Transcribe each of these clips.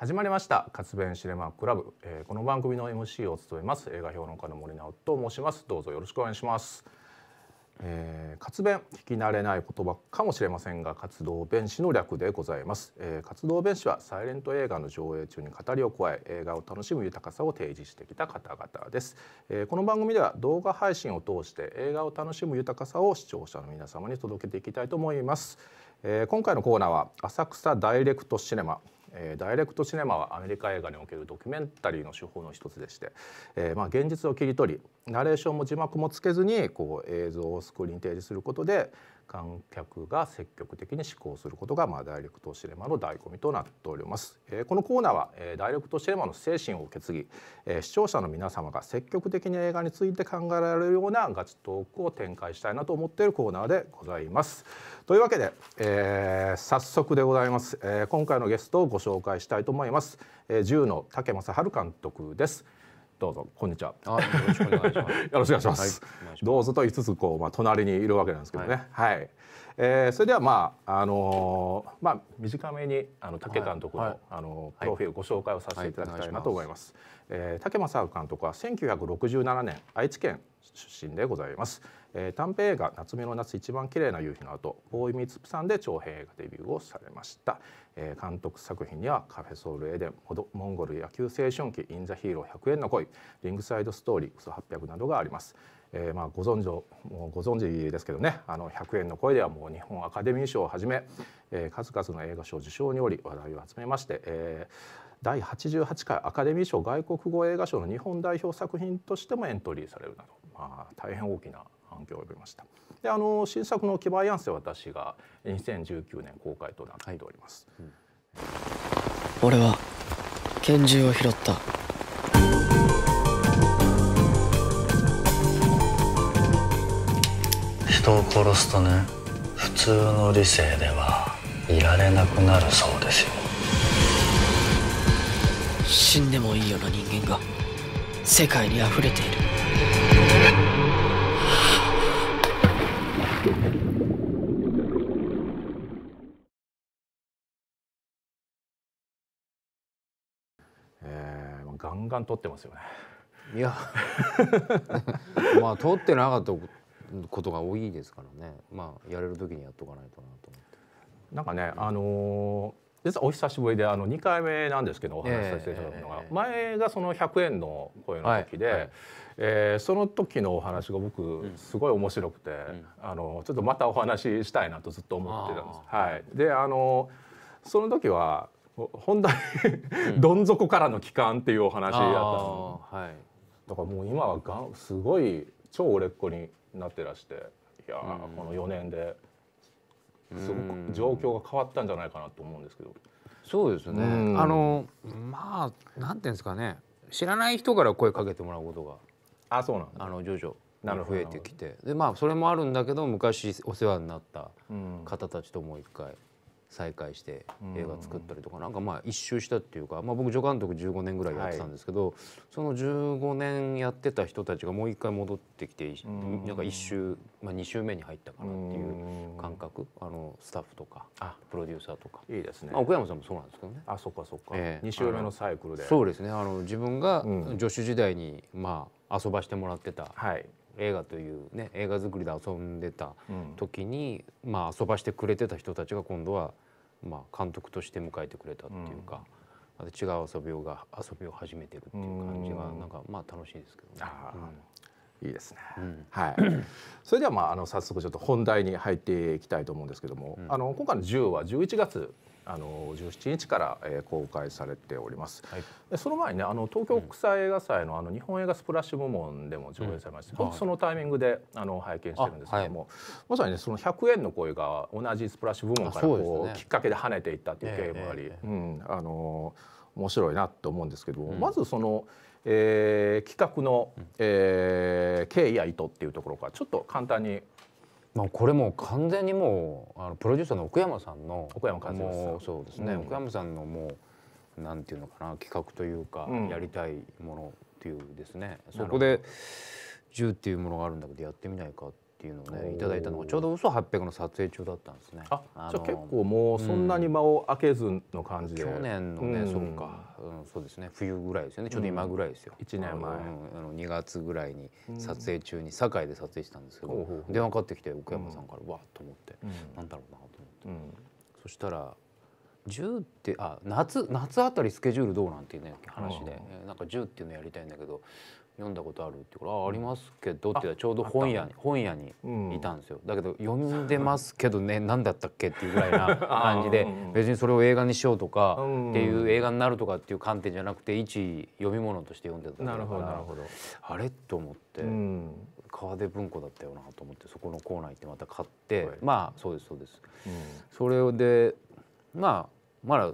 始まりました活弁シネマクラブ、えー、この番組の MC を務めます映画評論家の森直と申しますどうぞよろしくお願いします、えー、活弁聞き慣れない言葉かもしれませんが活動弁士の略でございます、えー、活動弁士はサイレント映画の上映中に語りを加え映画を楽しむ豊かさを提示してきた方々です、えー、この番組では動画配信を通して映画を楽しむ豊かさを視聴者の皆様に届けていきたいと思います、えー、今回のコーナーは浅草ダイレクトシネマえー、ダイレクトシネマはアメリカ映画におけるドキュメンタリーの手法の一つでして、えー、まあ現実を切り取りナレーションも字幕もつけずにこう映像をスクリーン提示することで観客が積極的に思考することが、まあ、ダイレクトシネマの醍醐味となっております、えー、このコーナーは、えー、ダイレクトシネマの精神を受け継ぎ、えー、視聴者の皆様が積極的に映画について考えられるようなガチトークを展開したいなと思っているコーナーでございますというわけで、えー、早速でございます、えー、今回のゲストをご紹介したいと思います、えー、銃の竹正春監督ですどうぞこんにちは。よろしく お願いします。どうぞと言いつつこうまあ隣にいるわけなんですけどね。はい、はい、えー、それではまああのー、まあ短めにあの竹監督の、はい、あのプロフィールご紹介をさせていただきたいなと思います。はえー、竹正監督は1967年愛知県出身でございます。えー、短編映画「夏目の夏一番綺麗な夕日」の後ボーイ・ミツプさんで長編映画デビューをされました、えー、監督作品には「カフェ・ソウル・エデン」「モンゴル野球青春期」「イン・ザ・ヒーロー100円の恋」「リングサイド・ストーリー」「ソ800」などがあります。えー、まあご存知もうご存知ですけどね「あの100円の声」ではもう日本アカデミー賞をはじめ、えー、数々の映画賞受賞により話題を集めまして、えー、第88回アカデミー賞外国語映画賞の日本代表作品としてもエントリーされるなど、まあ、大変大きな環境を及びましたであの新作の「バイアンセ」私が2019年公開となっております、はいうん、俺は拳銃を拾った人を殺すとね普通の理性ではいられなくなるそうですよ死んでもいいような人間が世界に溢れているンガン取ってますよね。いやまあ通ってなかったことが多いですからねまあやれる時にやっとかないとなと思ってなんかね、あの実はお久しぶりであの2回目なんですけどお話しさせていただくのが、前がその100円の声の時で、はえその時のお話が僕すごい面白くて、あのちょっとまたお話ししたいなとずっと思ってたんです。はい、であのその時は本題どん底からの帰還っていうお話やったんです、はい、だからもう今はがすごい超売れっ子になってらしていや、この4年ですごく状況が変わったんじゃないかなと思うんですけど。そうですね、あのまあなんていうんですかね知らない人から声かけてもらうことがあそうなん、あの徐々なる増えてきてでまあそれもあるんだけど昔お世話になった方たちともう一回再開して映画作ったりとか、うん、なんかまあ一周したっていうか、まあ、僕助監督15年ぐらいやってたんですけど、はい、その15年やってた人たちがもう一回戻ってきて、うん、なんか一周、まあ、2周目に入ったかなっていう感覚、うん、あのスタッフとかプロデューサーとかいいですね、まあ、奥山さんもそうなんですけどねあそっかそっか、えー、2周目のサイクルでそうですねあの自分が女子時代に、まあ遊ばしてもらってたはい、映画というね映画作りで遊んでた時に、うん、まあ遊ばしてくれてた人たちが今度はまあ監督として迎えてくれたっていうか、うん、また違う遊びをが遊びを始めてるっていう感じがなんかまあ楽しいですけどね。いいですね、うん、はいそれではまああの早速ちょっと本題に入っていきたいと思うんですけども、あの今回の10は11月あの17日から、えー、公開されております、はい、その前にねあの東京国際映画祭の,、あの日本映画スプラッシュ部門でも上映されまして、うん、そのタイミングであの拝見してるんですけども、はい、まさにねその100円の声が同じスプラッシュ部門からこう、ね、きっかけで跳ねていったっていう経緯もあり、えーえー、うん、あの面白いなと思うんですけども、うん、まずその。えー、企画の、えー、経緯や意図っていうところからちょっと簡単にまあ、これも完全にもうあのプロデューサーの奥山さんの奥山和義そうですね、うん、奥山さんのもうなんていうのかな企画というか、うん、やりたいものっていうですねそこで銃っていうものがあるんだけどやってみないかってっていうのをねいただいたのがちょうど「嘘八百の撮影中だったんですねあじゃあ結構もうそんなに間を空けずの感じで、うん、去年のね、うん、そうか、うん、そうですね冬ぐらいですよねちょうど今ぐらいですよ、うん、1年前あの2月ぐらいに撮影中に堺で撮影したんですけど、電話かかってきて奥山さんから、わっと思って、うん、なんだろうなと思って、そしたら10ってあ夏夏あたりスケジュールどうなんていうね話で、うん、なんか10っていうのやりたいんだけど読んだことあるってから「あありますけど」ってちょうど本屋に本屋にいたんですよ、だけど読んでますけどね何 だったっけっていうぐらいな感じで、別にそれを映画にしようとかっていう映画になるとかっていう観点じゃなくて一読み物として読んでただなるほどあれと思って、川出文庫だったよなと思ってそこのコーナー行ってまた買って、まあそうですそうです、それでまあまだ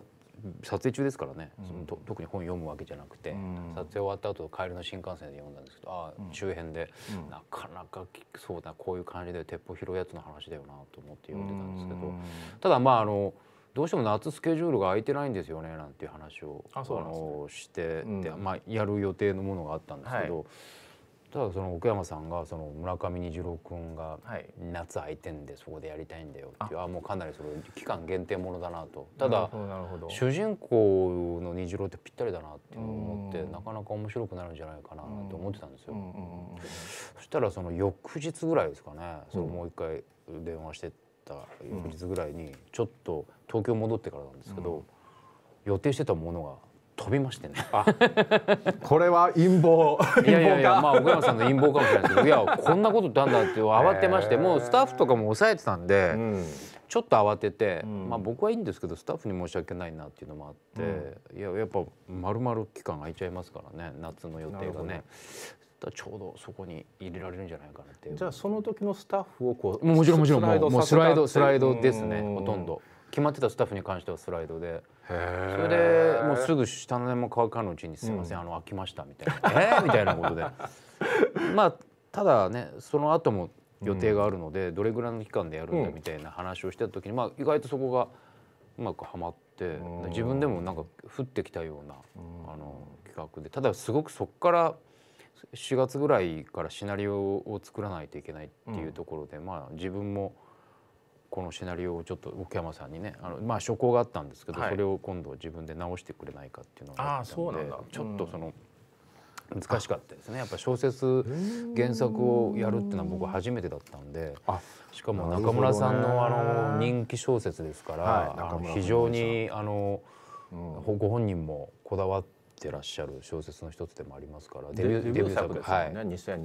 撮影中ですからね、そのと特に本読むわけじゃなくて、撮影終わった後帰りの新幹線で読んだんですけどああ周辺で、なかなかそうだこういう感じで鉄砲拾うやつの話だよなと思って読んでたんですけど、ただまああのどうしても夏スケジュールが空いてないんですよねなんていう話をあのして、でまあ、やる予定のものがあったんですけど。ただその奥山さんがその村上虹郎君が夏空いてんでそこでやりたいんだよっていう、はい、あもうかなりその期間限定ものだなとただ主人公の虹郎ってぴったりだなって思ってなかなか面白くなるんじゃないかなと思ってたんですよ。そしたらその翌日ぐらいですかねそのもう一回電話してた翌日ぐらいにちょっと東京戻ってからなんですけど、予定してたものが飛びましてね。これは陰謀。いやいやいや、まあ岡山さんの陰謀かもしれないですけど、いやこんなことだんだって慌てまして、もうスタッフとかも抑えてたんで、うん、ちょっと慌てて、うん、まあ僕はいいんですけどスタッフに申し訳ないなっていうのもあって、うん、いややっぱまる期間空いちゃいますからね、夏の予定がね。ちょうどそこに入れられるんじゃないかなっていうじゃあその時のスタッフをこうもちろんもちろんもうスライドスライドですねほとんど。決まってたスタッフに関してはスライドでそれでもうすぐ下のも乾かぬうちに「すいません、うん、あの開きました」みたいな「えー、みたいなことでまあただねその後も予定があるので、どれぐらいの期間でやるんだみたいな話をしてた時に、まあ、意外とそこがうまくはまって、自分でもなんか降ってきたような、あの企画でただすごくそこから4月ぐらいからシナリオを作らないといけないっていうところで、まあ自分も。このシナリオをちょっと奥山さんにねあの、まあ、初稿があったんですけど、はい、それを今度自分で直してくれないかっていうのがあったのでちょっとその。難しかったですねやっぱ小説原作をやるっていうのは僕初めてだったんでしかも中村さんのあの人気小説ですから、はい、非常にあの、うん、ご本人もこだわってらっしゃる小説の一つでもありますからデビュー作ですよね、はい、2002年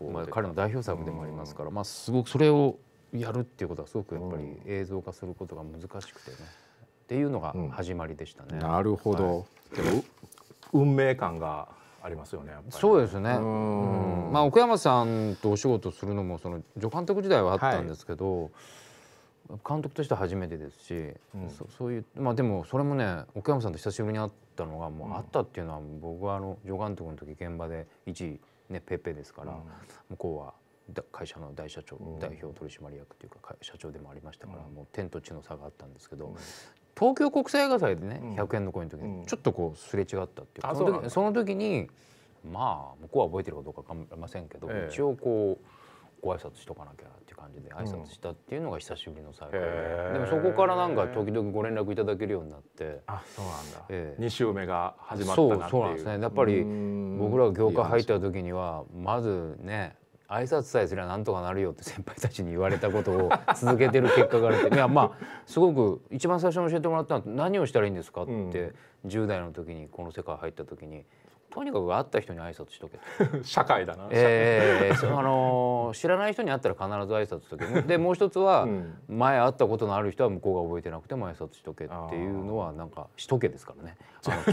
に、まあ、彼の代表作でもありますから、まあ、すごくそれをやるっていうことはすごくやっぱり映像化することが難しくてね、っていうのが始まりでしたね。なるほど、でも運命感がありますよね。そうですね。まあ奥山さんとお仕事するのもその助監督時代はあったんですけど、はい、監督としては初めてですし、うん、そそういうまあでもそれもね奥山さんと久しぶりに会ったのがもうあったっていうのは僕はあの助監督の時現場で一位ねペッペですから、向こうは会社の大社長、代表取締役というか社長でもありましたから、もう天と地の差があったんですけど、東京国際映画祭でね、100円の声の時にちょっとこうすれ違ったっていう、うん、その時にまあ向こうは覚えてるかどうか分かりませんけど、一応こう。ご挨拶しとかなきゃっていう感じで挨拶したっていうのが久しぶりの再会で、うん、でもそこからなんか時々ご連絡いただけるようになってあそうなんだ、ええ、2週目が始まったなっていうそうそうなんですねやっぱり僕ら業界入った時にはまずね挨拶さえすりゃなんとかなるよって先輩たちに言われたことを続けてる結果があるっていや まあすごく一番最初に教えてもらったのは何をしたらいいんですかって、うん、10代の時にこの世界入った時にとにかく会った人に挨拶しとけ 社会だな、えー、あのー、知らない人に会ったら必ず挨拶しとけ でもう一つは、うん、前会ったことのある人は向こうが覚えてなくても挨拶しとけっていうのはなんかしとけですからね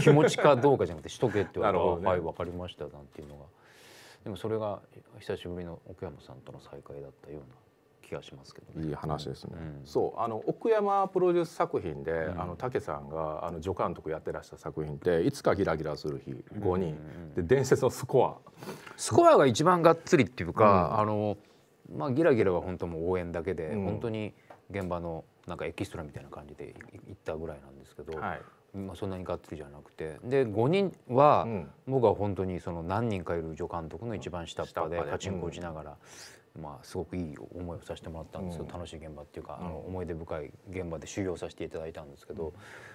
気持ちかどうかじゃなくてしとけって言われたら、はい分かりましたなんていうのが。でもそれが久しぶりの奥山さんとの再会だったような気がしますけど、ね、いい話ですね、うん、そうあの奥山プロデュース作品で、うん、あの武さんがあの助監督やってらした作品って「いつかギラギラする日5人」で伝説のスコアスコアが一番がっつりっていうか、うん、あのまあギラギラは本当も応援だけで、うん、本当に現場のなんかエキストラみたいな感じで行ったぐらいなんですけど、はい、まあ、そんなにがっつりじゃなくてで5人は、僕は本当にその何人かいる助監督の一番下っ端でパチンコ打ちながら、まあ、すごくいい思いをさせてもらったんですけど、楽しい現場っていうか、あの思い出深い現場で修行させていただいたんですけど、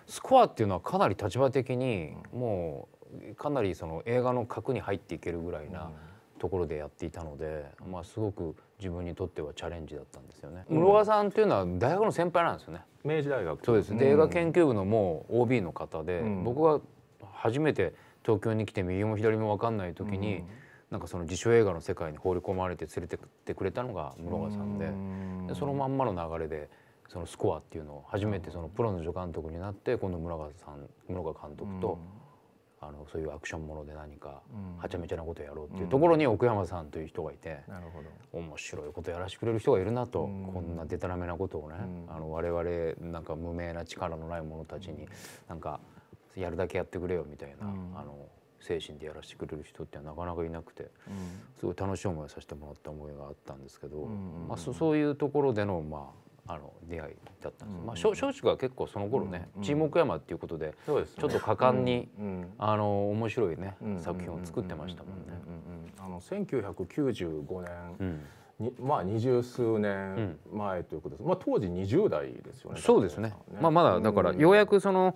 スコアっていうのはかなり立場的にもうかなりその映画の核に入っていけるぐらいなところでやっていたので、まあ、すごく。自分にとってはチャレンジだったんですよね、室賀さんっていうのは大学の先輩なんですよね明治大学そうです、映画研究部のもう OB の方で、僕は初めて東京に来て右も左も分かんない時に、なんかその自主映画の世界に放り込まれて連れてってくれたのが室賀さんででそのまんまの流れでそのスコアっていうのを初めてそのプロの助監督になって今度村川さん室賀監督と。あのそういうアクションもので何かはちゃめちゃなことやろうっていうところに奥山さんという人がいて、なるほど面白いことやらせてくれる人がいるなと、こんなでたらめなことをね、あの我々なんか無名な力のない者たちになんかやるだけやってくれよみたいな、あの精神でやらせてくれる人ってなかなかいなくて、すごい楽しい思いをさせてもらった思いがあったんですけど、まあ、そういうところでのまああの出会いだったんです、うん、まあ、松竹は結構その頃ね「沈黙山」っていうことで、ね、ちょっと果敢に、うん、あの面白いね、作品を作ってましたもんね。あの1995年、にまあ二十数年前ということです、まあ当時20代ですよねそうですね、ね、まあまだだからようやくその、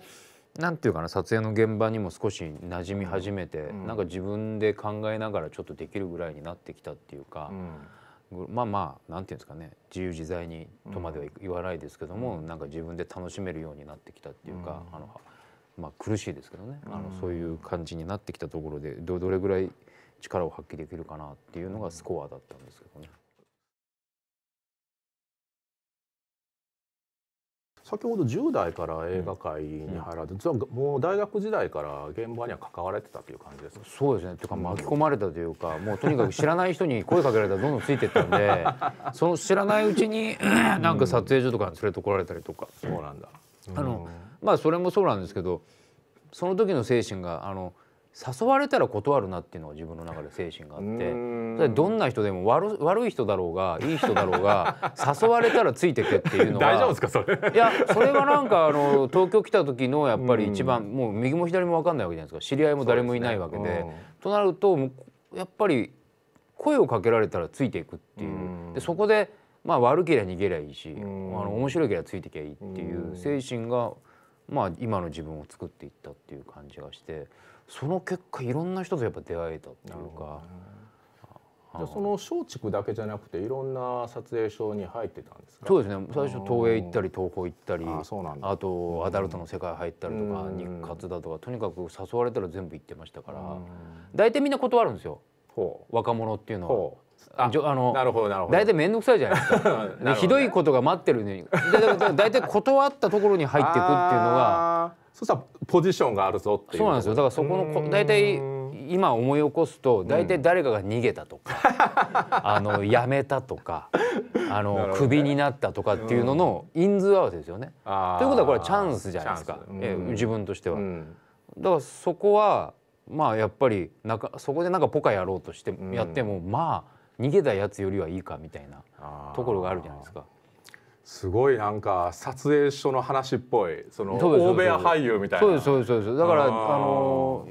なんていうかな撮影の現場にも少し馴染み始めて、うん、なんか自分で考えながらちょっとできるぐらいになってきたっていうか、うん、まあまあなんていうんですかね自由自在にとまでは言わないですけども、うん、なんか自分で楽しめるようになってきたっていうか、うん、あのまあ、苦しいですけどね、うん、あのそういう感じになってきたところでどれぐらい力を発揮できるかなっていうのがスコアだったんですけどね。先ほど10代から映画界に入られて、うん、もう大学時代から現場には関われてたという感じですかそうですねというか巻き込まれたというか、もうとにかく知らない人に声かけられたらどんどんついてったんで その知らないうちになんか撮影所とかに連れてこられたりとか、そうなんだ、あのまあそれもそうなんですけどその時の精神があの誘われたら断るなっていうのは自分の中で精神があってどんな人でも悪悪い人だろうが いい人だろうが誘われたらついてけっていうのが大丈夫ですかそれいやそれはなんかあの 東京来た時のやっぱり一番もう右も左も分かんないわけじゃないですか知り合いも誰もいないわけで。でねとなるとやっぱり声をかけられたらついていくっていう。うでそこでまあ悪けりゃ逃げりゃいいし、あの面白いけりゃついてきゃいいっていう精神が、まあ今の自分を作っていったっていう感じがして、その結果いろんな人とやっぱ出会えたっていうか。じゃその松竹だけじゃなくていろんな撮影所に入ってたんですそうですね最初東映行ったり東宝行ったりあとアダルトの世界入ったりとか日活だとかとにかく誘われたら全部行ってましたから大体みんな断るんですよ若者っていうのは。ああのなるほどなるほど大体面倒くさいじゃないですか、ね、ひどいことが待ってるのに大体断ったところに入っていくっていうのがそしたらポジションがあるぞっていうそうなんですよだからそこの大体今思い起こすと大体誰かが逃げたとか、うん、あの辞めたとかあの、ね、クビになったとかっていうのの人数合わせですよね。ということはこれはチャンスじゃないですか、え自分としては。だからそこはまあやっぱりなかそこでなんかポカやろうとしてやっても、まあ逃げたやつよりはいいかみたいなところがあるじゃないですか。すごいなんか撮影所の話っぽいその欧米俳優みたいなそうですそうですそうですだからあの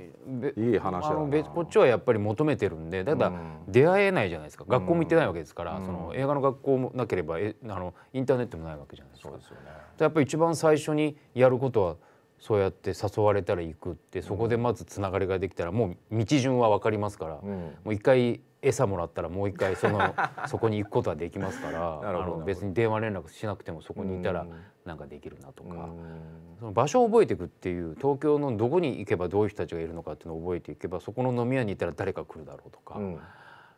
いい話だこっちはやっぱり求めてるんでただ出会えないじゃないですか、うん、学校も行ってないわけですから、うん、その映画の学校もなければえあのインターネットもないわけじゃないですかそうですよ、ね、やっぱり一番最初にやることはそうやって誘われたら行くってそこでまずつながりができたらもう道順は分かりますから、うん、もう一回餌もらったらもう一回その そこに行くことはできますからあの別に電話連絡しなくてもそこにいたらなんかできるなとかその場所を覚えていくっていう東京のどこに行けばどういう人たちがいるのかっていうのを覚えていけばそこの飲み屋にいたら誰か来るだろうとか。うん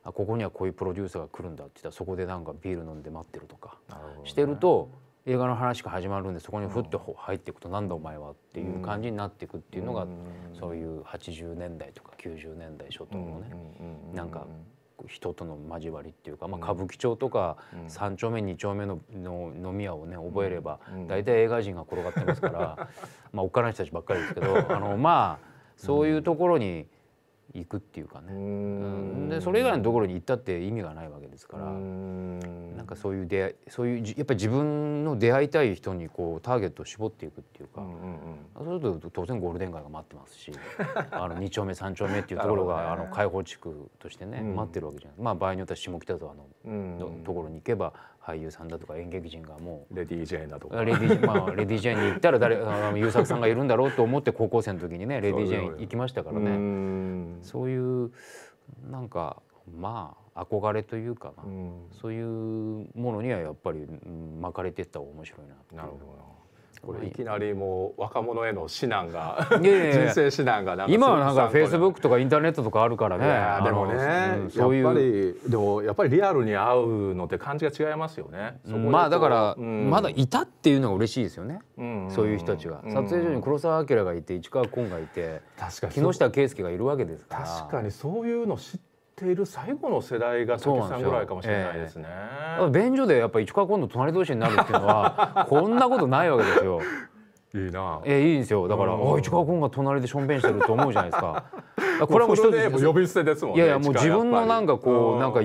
ここにはこういうプロデューサーが来るんだって言ったらそこでなんかビール飲んで待ってるとかしてると映画の話が始まるんでそこにふっと入っていくと「なんだお前は」っていう感じになっていくっていうのが、そういう80年代とか90年代初頭のね、なんか人との交わりっていうか、まあ、歌舞伎町とか3丁目2丁目のの飲み屋をね覚えれば大体映画人が転がってますから、まあおっかない人たちばっかりですけどあのまあそういうところに。行くっていうかね、うでそれ以外のところに行ったって意味がないわけですからんなんかそういう出会いそういうやっぱり自分の出会いたい人にこうターゲットを絞っていくっていうか、うんうんうん、そうすると当然ゴールデン街が待ってますし あの2丁目3丁目っていうところが、あの開放地区としてね、待ってるわけじゃないまあ場合によっては下北沢の,、ところに行けば俳優さんだとか演劇人がもうレディー・ジェーンだとかレディ,、まあ、レディー・ ジェーンに行ったら誰あの優作さんがいるんだろうと思って高校生の時にねレディー・ジェーン行きましたからねそういうなんかまあ憧れというかな、そういうものにはやっぱり巻かれていった方が面白いななるほどこれいきなりもう若者への指南が人生指南が今はなんかフェイスブックとかインターネットとかあるからねでもね、そういうやっぱりでもやっぱりリアルに会うのって感じが違いますよね、まあだから、まだいたっていうのが嬉しいですよね、そういう人たちが、撮影所に黒澤明がいて市川崑がいて木下圭介がいるわけですから確かにそういうの知ってている最後の世代が佐々さんぐらいかもしれないですね。えー、便所でやっぱ一か今度隣同士になるっていうのは こんなことないわけですよ。いいな。えー、いいんですよ。だから、あ、一か今が隣でしょんべんしてると思うじゃないですか。か これはもう一つ。呼び捨てですもん、ね。いやいや、もう自分のなんかこう、なんか。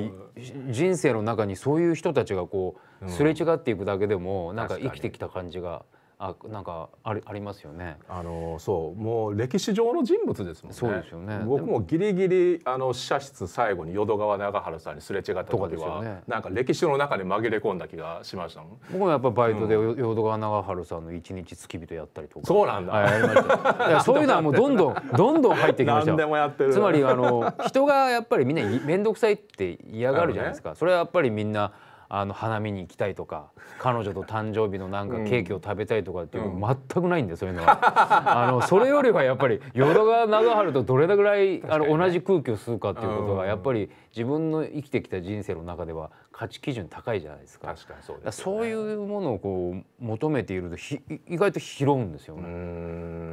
人生の中にそういう人たちがこうすれ違っていくだけでもなんか生きてきた感じがあなんかありありますよね。あのそうもう歴史上の人物ですもんね。そうですよね。僕もギリギリあの試写室最後に淀川長春さんにすれ違った時は、ね、なんか歴史の中に紛れ込んだ気がしました僕もやっぱバイトで、うん、淀川長春さんの一日付き人やったりとか。そうなんだ。はい、やりました。そういうのはもうどんどんどんどん入ってきました。何でもやってる。つまりあの人がやっぱりみんな面倒くさいって嫌がるじゃないですか。ね、それはやっぱりみんな。あの花見に行きたいとか 彼女と誕生日のなんかケーキを食べたいとかっていう、の全くないんでそういうのは あのそれよりはやっぱり淀川長春とどれぐらい、あの同じ空気を吸うかっていうことがやっぱり自分の生きてきた人生の中では価値基準高いじゃないですか確かにそうです、ね、そういうものをこう求めているとひ意外と拾うんですよね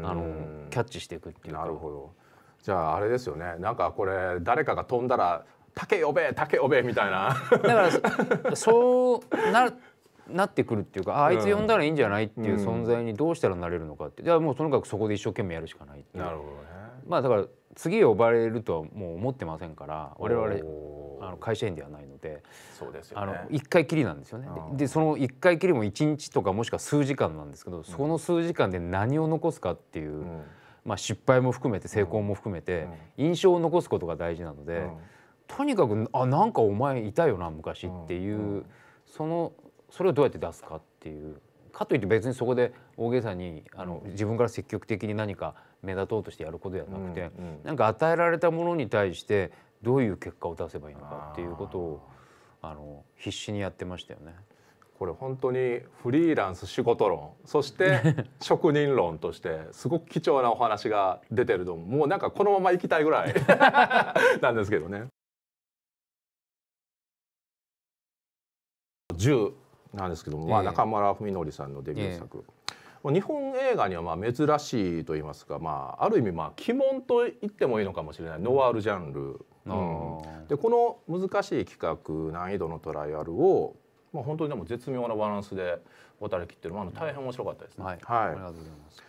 あのキャッチしていくっていうなるほどじゃああれですよねなんかこれ誰かが飛んだら竹呼べ竹呼べみたいなだからそうななってくるっていうかあいつ呼んだらいいんじゃないっていう存在にどうしたらなれるのかってゃあもうとにかくそこで一生懸命やるしかないなるほどねまあだから次呼ばれるとはもう思ってませんから我々あの会社員ではないのでそうですよ、ね、あの1回きりなんですよね、でその一回きりも1日とかもしくは数時間なんですけど、その数時間で何を残すかっていう、うん、まあ、失敗も含めて成功も含めて、印象を残すことが大事なので。とにかくあなんかお前いたよな昔っていう、うんうん、そのそれをどうやって出すかっていうかといって別にそこで大げさにあの、自分から積極的に何か目立とうとしてやることではなくて、うんうん、なんか与えられたものに対してどういう結果を出せばいいのかっていうことをあの必死にやってましたよね。これ本当にフリーランス仕事論そして 職人論としてすごく貴重なお話が出てると思うもうなんかこのまま行きたいぐらい なんですけどね。10なんですけども、まあ、中村文則さんのデビュー作。日本映画にはまあ珍しいと言いますか、まあ、ある意味まあ鬼門と言ってもいいのかもしれないノワールジャンル、うん、でこの難しい企画難易度のトライアルを、まあ、本当にでも絶妙なバランスで渡りきってる、まあ、大変面白かったですね。はい、はい、ありがとうございます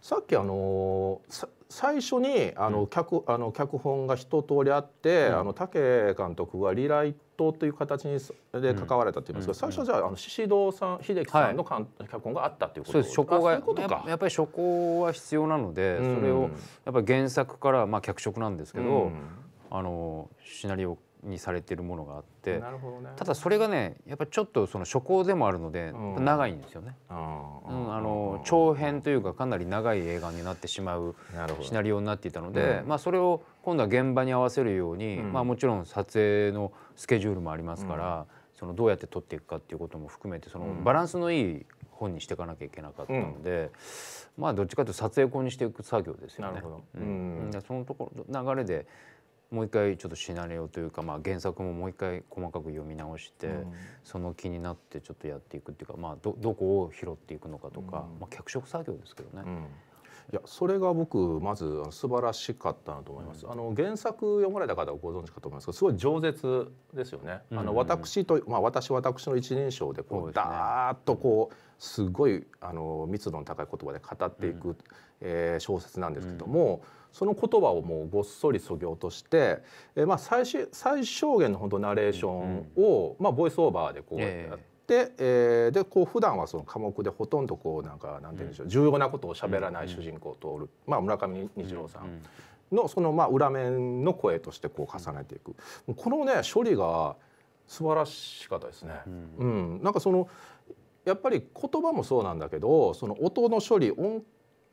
さっきあのー、最初にあの脚,、あの脚本が一通りあって、あの武監督がリライトという形にで関われたといいますが、最初じゃあの宍戸さん秀樹さんの脚本があったということですかがやっぱり初稿は必要なので、それをやっぱり原作からまあ脚色なんですけど、あのシナリオにされてるものがあって、ね、ただそれがねやっぱちょっとその初稿でもあるので、うん、長いんですよね、うん、あの長編というかかなり長い映画になってしまうシナリオになっていたので、まあ、それを今度は現場に合わせるように、まあ、もちろん撮影のスケジュールもありますから、そのどうやって撮っていくかっていうことも含めてそのバランスのいい本にしていかなきゃいけなかったので、うん、まあどっちかというと撮影後にしていく作業ですよね。なるほど、うん、うん、そのところ流れでもう一回ちょっとシナリオというか、まあ、原作ももう一回細かく読み直して、うん、その気になってちょっとやっていくっていうか、まあど、どこを拾っていくのかとか、うん、まあ、脚色作業ですけどね。いやそれが僕まず素晴らしかったなと思います、うん、あの原作読まれた方はご存知かと思いますがすごい饒舌ですよね、うんうん、あの私と、まあ私、私の一人称でこううね、ーッとこうすごいあの密度の高い言葉で語っていく、うん、えー、小説なんですけども、うんその言葉をもうごっそりそぎ落として、えー、まあ最最小限の本当ナレーションを、まあ、ボイスオーバーでこうやって。やっでえー、でこう普段はその科目でほとんどこうなんかなんて言うんでしょう、重要なことを喋らない主人公通る、まあ、村上虹郎さんのそのまあ裏面の声としてこう重ねていく、このね処理が素晴らしかったですね。うん、なんかそのやっぱり言葉もそうなんだけどその音の処理音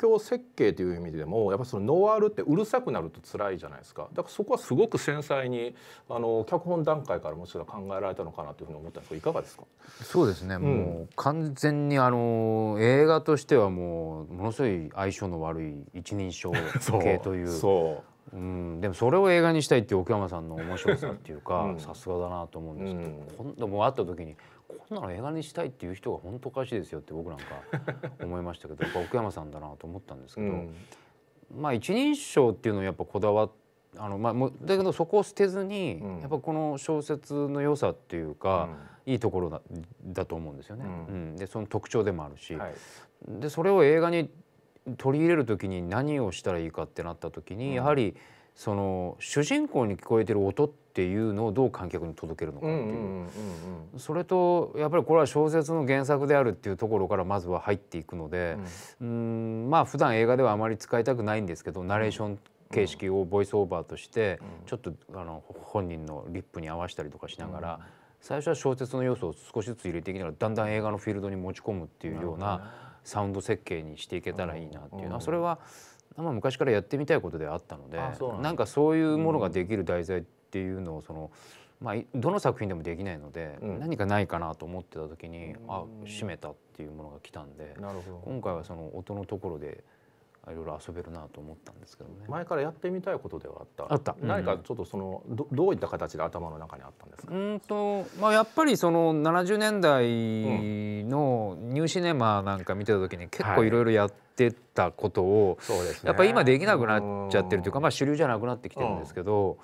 境設計という意味でもやっぱそのノワールってうるさくなると辛いじゃないですかだからそこはすごく繊細にあの脚本段階からもちろん考えられたのかなというふうに思ったんですけどいかがですかそうですね、うん、もう完全にあの映画としてはもうものすごい相性の悪い一人称 系というう、うん、でもそれを映画にしたいっていう奥山さんの面白さっていうか、さすがだなと思うんですけど、うん、今度も会った時に「こんなの映画にしたいっていう人が本当おかしいですよって僕なんか 思いましたけど奥山さんだなと思ったんですけど、うん、まあ一人称っていうのをやっぱこだわっあのまあ、だけどそこを捨てずに、うん、やっぱこの小説の良さっていうか、うん、いいところだだと思うんですよね。うんでその特徴でもあるし、はい、でそれを映画に取り入れる時に何をしたらいいかってなった時に、やはり。その主人公に聞こえてる音っていうのをどう観客に届けるのかっていうそれとやっぱりこれは小説の原作であるっていうところからまずは入っていくので、うん、んまあ普段映画ではあまり使いたくないんですけどナレーション形式をボイスオーバーとして、ちょっとあの本人のリップに合わせたりとかしながら、最初は小説の要素を少しずつ入れていきながらだんだん映画のフィールドに持ち込むっていうようなサウンド設計にしていけたらいいなっていうのはそれは。まあ、昔からやってみたいことであったのでなんかそういうものができる題材っていうのをその、まあ、どの作品でもできないので、うん、何かないかなと思ってた時に、うん、あ閉めたっていうものが来たんで今回はその音のところで。いろいろ遊べるなと思ったんですけどね。前からやってみたいことではあった。あった。うん、何かちょっとそのどどういった形で頭の中にあったんですか。うんとまあやっぱりその70年代のニューシネマなんか見てた時に結構いろいろやっってたことを、ね、やっぱ今できなくなっちゃってるというか、まあ、主流じゃなくなってきてるんですけど。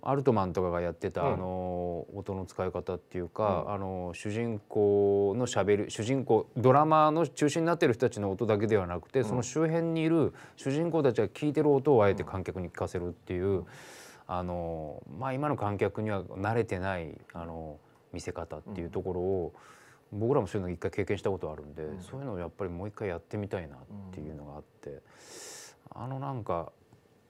アルトマンとかがやってた、あの音の使い方っていうか、あの主人公のしゃべる主人公ドラマの中心になってる人たちの音だけではなくて、その周辺にいる主人公たちが聴いてる音をあえて観客に聞かせるっていう、あのまあ、今の観客には慣れてないあの見せ方っていうところを。うん僕らもそういうの一回経験したことあるんで、うん、そういうのをやっぱりもう一回やってみたいなっていうのがあって、うん、あのなんか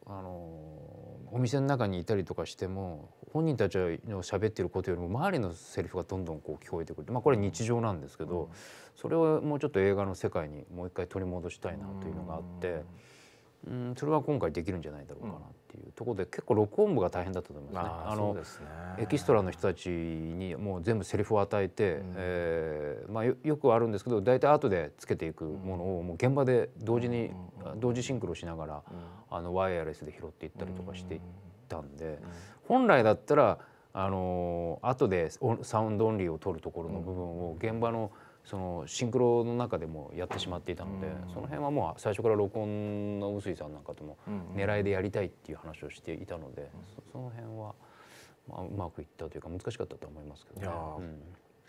あのお店の中にいたりとかしても本人たちの喋ってることよりも周りのセリフがどんどんこう聞こえてくる、まあ、これ日常なんですけど、うん、それをもうちょっと映画の世界にもう一回取り戻したいなというのがあって、うん、それは今回できるんじゃないだろうかなっていうところで結構録音部が大変だったと思いますね。あの、ね、エキストラの人たちにもう全部セリフを与えて、うん、えー、まあよくあるんですけど大体後でつけていくものをもう現場で同時に、うん、同時シンクロしながら、うん、あのワイヤレスで拾っていったりとかしていったんで、本来だったらあの後でサウンドオンリーを取るところの部分を現場の、うんそのシンクロの中でもやってしまっていたので、その辺はもう最初から録音の臼井さんなんかとも狙いでやりたいっていう話をしていたので、その辺は、まあ、うまくいったというか難しかったと思いますけどね。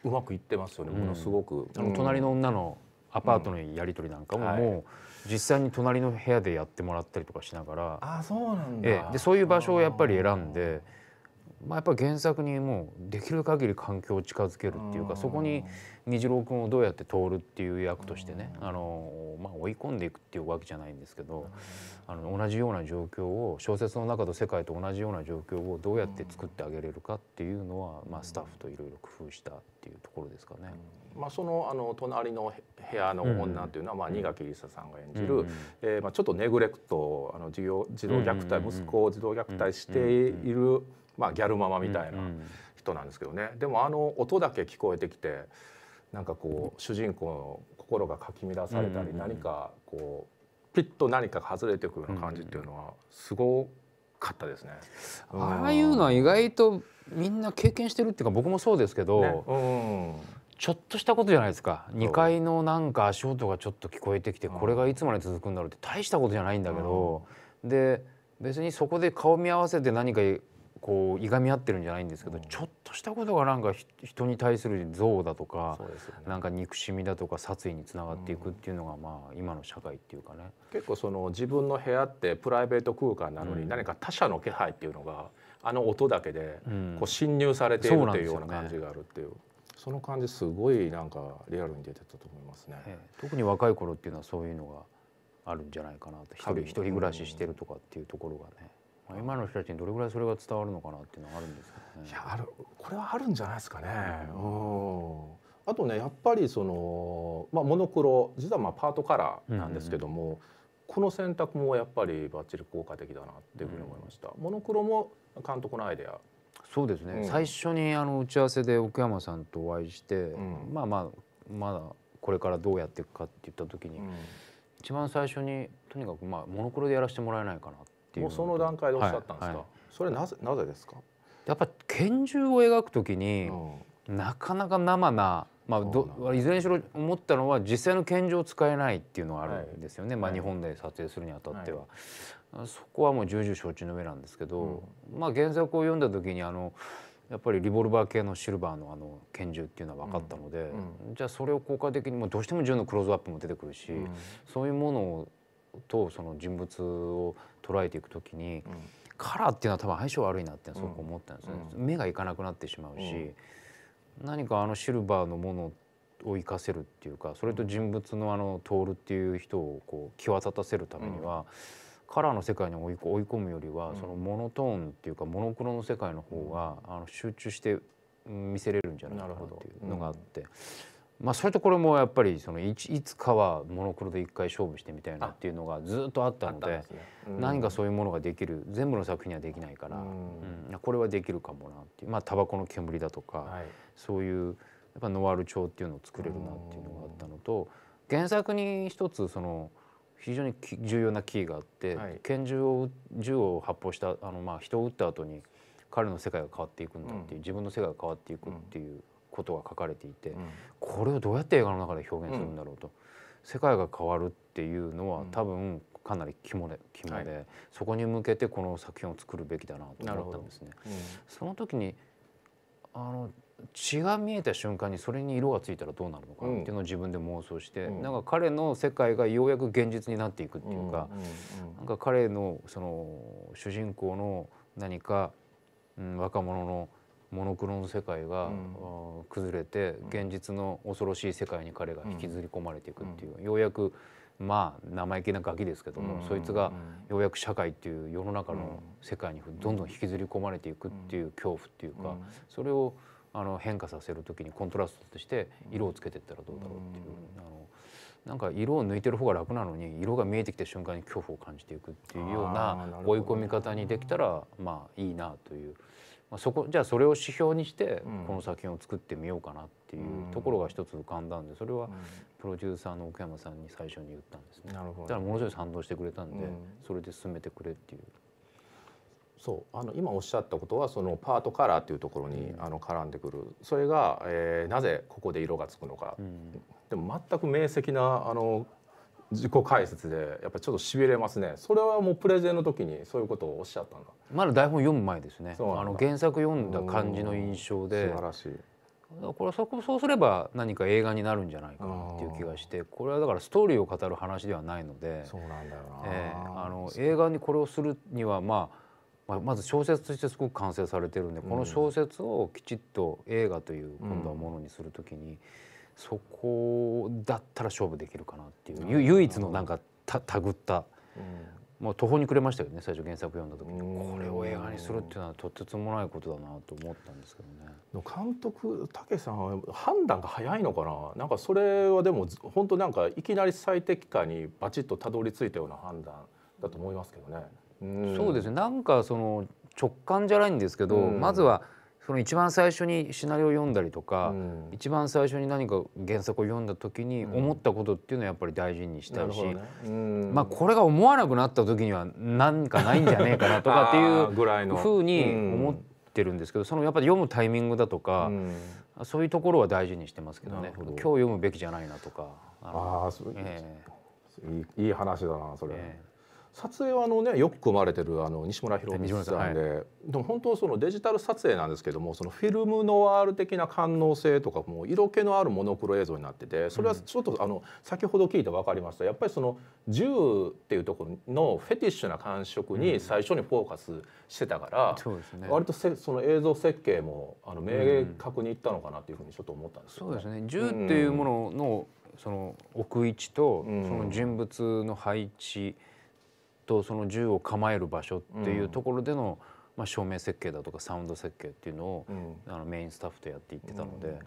ううまくいってますよね、ものすごく、あの隣の女のアパートのやり取りなんかも、もう実際に隣の部屋でやってもらったりとかしながらあそうなんだ、ええ、でそういう場所をやっぱり選んで。まあ、やっぱり原作にもうできる限り環境を近づけるっていうかそこに虹郎君をどうやって通るっていう役としてねあの、まあ、追い込んでいくっていうわけじゃないんですけどあの同じような状況を小説の中と世界と同じような状況をどうやって作ってあげれるかっていうのは、まあ、スタッフといろいろ工夫したっていうところですかね。まあ、そのあの隣の部屋の女というのは、まあ、新垣理沙さんが演じる、えまあ、ちょっとネグレクトあの児童虐待息子を児童虐待している。まあ、ギャルママみたいな人なんですけどね、うんうん、でもあの音だけ聞こえてきてなんかこう主人公の心がかき乱されたり、何かこうピッと何かが外れてくるような感じっていうのはすごかったですね。ああいうのは意外とみんな経験してるっていうか僕もそうですけど、ね、うんちょっとしたことじゃないですか2階のなんか足音がちょっと聞こえてきてこれがいつまで続くんだろうって大したことじゃないんだけど、うん、で別にそこで顔見合わせて何かこういがみ合ってるんじゃないんですけど、うん、ちょっとしたことがなんか人に対する憎悪だとか、ね、なんか憎しみだとか殺意につながっていくっていうのが、まあ今の社会っていうかね結構その自分の部屋ってプライベート空間なのに、何か他者の気配っていうのがあの音だけでこう侵入されているっていうような感じがあるっていう。その感じすごいなんかリアルに出てたと思いますね、ええ、特に若い頃っていうのはそういうのがあるんじゃないかなと一人一人暮らししてるとかっていうところがね。今の人たちにどれぐらいそれが伝わるのかなっていうのはあるんですか、ね、いやあるこれはあるんじゃないですかね。うんあとねやっぱりその、まあ、モノクロ実はまあパートカラーなんですけども、うんうん、この選択もやっぱりバッチリ効果的だなっていうふうに思いました。うん、モノクロも監督のアイデアそうですね、うん、最初にあの打ち合わせで奥山さんとお会いして、うん、まあまあまだこれからどうやっていくかって言った時に、一番最初にとにかくまあモノクロでやらせてもらえないかなっていうもうその段階でおっしゃったんですか、はいはい、それなぜなぜですかやっぱ拳銃を描くときに、うん、なかなか生なまあ、どいずれにしろ思ったのは実際の拳銃を使えないっていうのはあるんですよね、はい、まあ、日本で撮影するにあたっては、はい、そこはもう重々承知の上なんですけど、うん、まあ、原作を読んだ時にあのやっぱりリボルバー系のシルバーのあの拳銃っていうのは分かったので、うんうん、じゃあそれを効果的にもどうしても銃のクローズアップも出てくるし、そういうものとその人物を捉えていく時に、カラーっていうのは多分相性悪いなってすごく思ったんですよね、目がいかなくなってしまうし、何かあのシルバーのものを生かせるっていうかそれと人物のあの徹っていう人をこう際立たせるためには、カラーの世界に追い込むよりは、そのモノトーンっていうかモノクロの世界の方が、あの集中して見せれるんじゃないかなっていうのがあって、まあ、それとこれもやっぱりそのいつかはモノクロで一回勝負してみたいなっていうのがずっとあったので、ねうん、何かそういうものができる全部の作品にはできないから、うん、うん、これはできるかもなっていうまあタバコの煙だとか、はい、そういうやっぱノワール調っていうのを作れるなっていうのがあったのと、うん、原作に一つその非常に重要なキーがあって、はい、拳銃を銃を発砲したあのまあ人を撃った後に彼の世界が変わっていくんだっていう、自分の世界が変わっていくっていうことが書かれていて、これをどうやって映画の中で表現するんだろうと、世界が変わるっていうのは多分かなり肝で肝で、はい、そこに向けてこの作品を作るべきだなと思ったんですね。その時にあの血が見えた瞬間にそれに色がついたらどうなるのかっていうのを自分で妄想して、うん、なんか彼の世界がようやく現実になっていくっていうか、うんうん、なんか彼のその主人公の何か、うん、若者のモノクロの世界が、崩れて現実の恐ろしい世界に彼が引きずり込まれていくっていう、ようやくまあ生意気なガキですけども、そいつがようやく社会っていう世の中の世界にどんどん引きずり込まれていくっていう恐怖っていうか、それをあの変化させる時にコントラストとして色をつけていったらどうだろうっていう、あのなんか色を抜いてる方が楽なのに色が見えてきた瞬間に恐怖を感じていくっていうような追い込み方にできたらまあいいなという。まあ、そこじゃあそれを指標にしてこの作品を作ってみようかなっていうところが一つ浮かんだんでそれはプロデューサーの奥山さんに最初に言ったんですね。だからものすごい賛同してくれたんで、それで進めてくれっていう。そうあの今おっしゃったことはそのパートカラーっていうところに、あの絡んでくるそれが、えー、なぜここで色がつくのか、うん、でも全く明晰なあの自己解説でやっぱちょっとしびれますねそれはもうプレゼンの時にそういうことをおっしゃったんだまだ台本読む前ですねあの原作読んだ感じの印象で素晴らしいこれそこそうすれば何か映画になるんじゃないかっていう気がしてこれはだからストーリーを語る話ではないのでそうなんだよな、えー、あの映画にこれをするには、まあ、まあまず小説としてすごく完成されてるんでこの小説をきちっと映画という今度はものにするときに。うんそこだったら勝負できるかなっていう唯一のなんかたたぐった、うん、まあ、途方に暮れましたよね最初原作読んだ時に、これを映画にするっていうのはとてつもないことだなと思ったんですけどね。監督武さん判断が早いのかななんかそれはでも本当なんかいきなり最適化にバチッとたどり着いたような判断だと思いますけどね。うそうですねなんかその直感じゃないんですけど、まずはその一番最初にシナリオを読んだりとか、うん、一番最初に何か原作を読んだ時に思ったことっていうのはやっぱり大事にしたいし、うん、まあこれが思わなくなった時にはなんかないんじゃねえかなとかっていう ぐらいのふうに思ってるんですけどそのやっぱり読むタイミングだとか、うん、そういうところは大事にしてますけどね今日読むべきじゃないなとか。ああ、えー、いい話だなそれ。えー撮影はあの、ね、よく組まれてるあの西村博美さんで、はい、でも本当そのデジタル撮影なんですけどもそのフィルムノワール的な官能性とかも色気のあるモノクロ映像になっててそれはちょっと、あの先ほど聞いて分かりましたやっぱりその銃っていうところのフェティッシュな感触に最初にフォーカスしてたから、うんね、割とせその映像設計もあの明確にいったのかなというふうにちょっと思ったんですよ、ねうん、そうですね銃っていうものの、その置く位置と、その人物の配置、うんとその銃を構える場所っていうところでの、まあ、照明設計だとかサウンド設計っていうのを、あのメインスタッフとやっていってたので、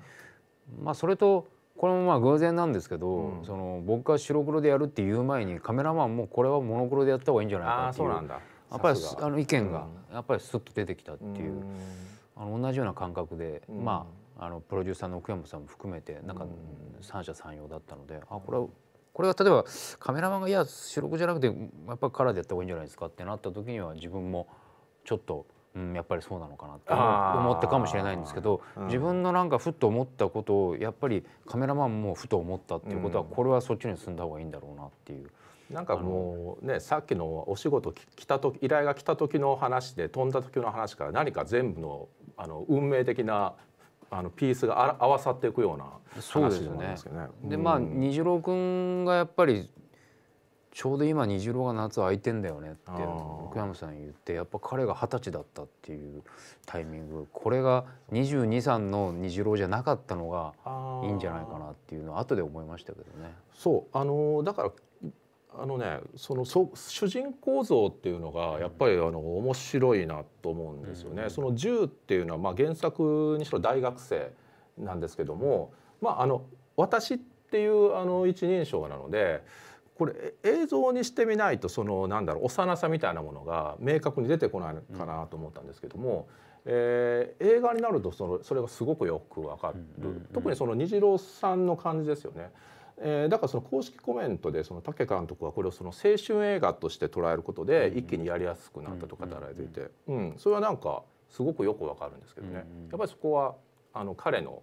まあそれとこれもまあ偶然なんですけど、うん、その僕が白黒でやるっていう前にカメラマンもこれはモノクロでやった方がいいんじゃないかっていうやっぱりあの意見がやっぱりスッと出てきたっていう、うん、あの同じような感覚で、うん、まああのプロデューサーの奥山さんも含めてなんか三者三様だったので、あこれはこれは例えばカメラマンが「いや白黒じゃなくてやっぱりカラーでやった方がいいんじゃないですか」ってなった時には自分もちょっと。うん、やっぱりそうなのかなって思ったかもしれないんですけど、うん、自分のなんかふと思ったことをやっぱりカメラマンもふと思ったっていうことは、これはそっちに進んだ方がいいんだろうなっていうなんかもうねさっきのお仕事来た時依頼が来た時の話で飛んだ時の話から何か全部のあの運命的なあのピースが合わさっていくような話でますけどね。で、ねまあ虹郎君がやっぱりちょうど今虹郎が夏空いてんだよねって奥山さん言ってやっぱ彼が二十歳だったっていうタイミングこれが22三の虹郎じゃなかったのがいいんじゃないかなっていうのは後で思いましたけどね。そうあのだからあのねそのそ主人公像っていうのがやっぱりあの面白いなと思うんですよね。その銃っていうのは、まあ、原作にしろ大学生なんですけども、まあ、あの私っていうあの一人称なのでこれ映像にしてみないとそのなんだろう幼さみたいなものが明確に出てこないかなと思ったんですけども、うん、えー、映画になるとそのそれがすごくよくわかる、特にその虹郎さんの感じですよね。えー、だからその公式コメントでその武監督はこれをその青春映画として捉えることで一気にやりやすくなったと語られていて、うん、それはなんかすごくよくわかるんですけどね、やっぱりそこはあの彼の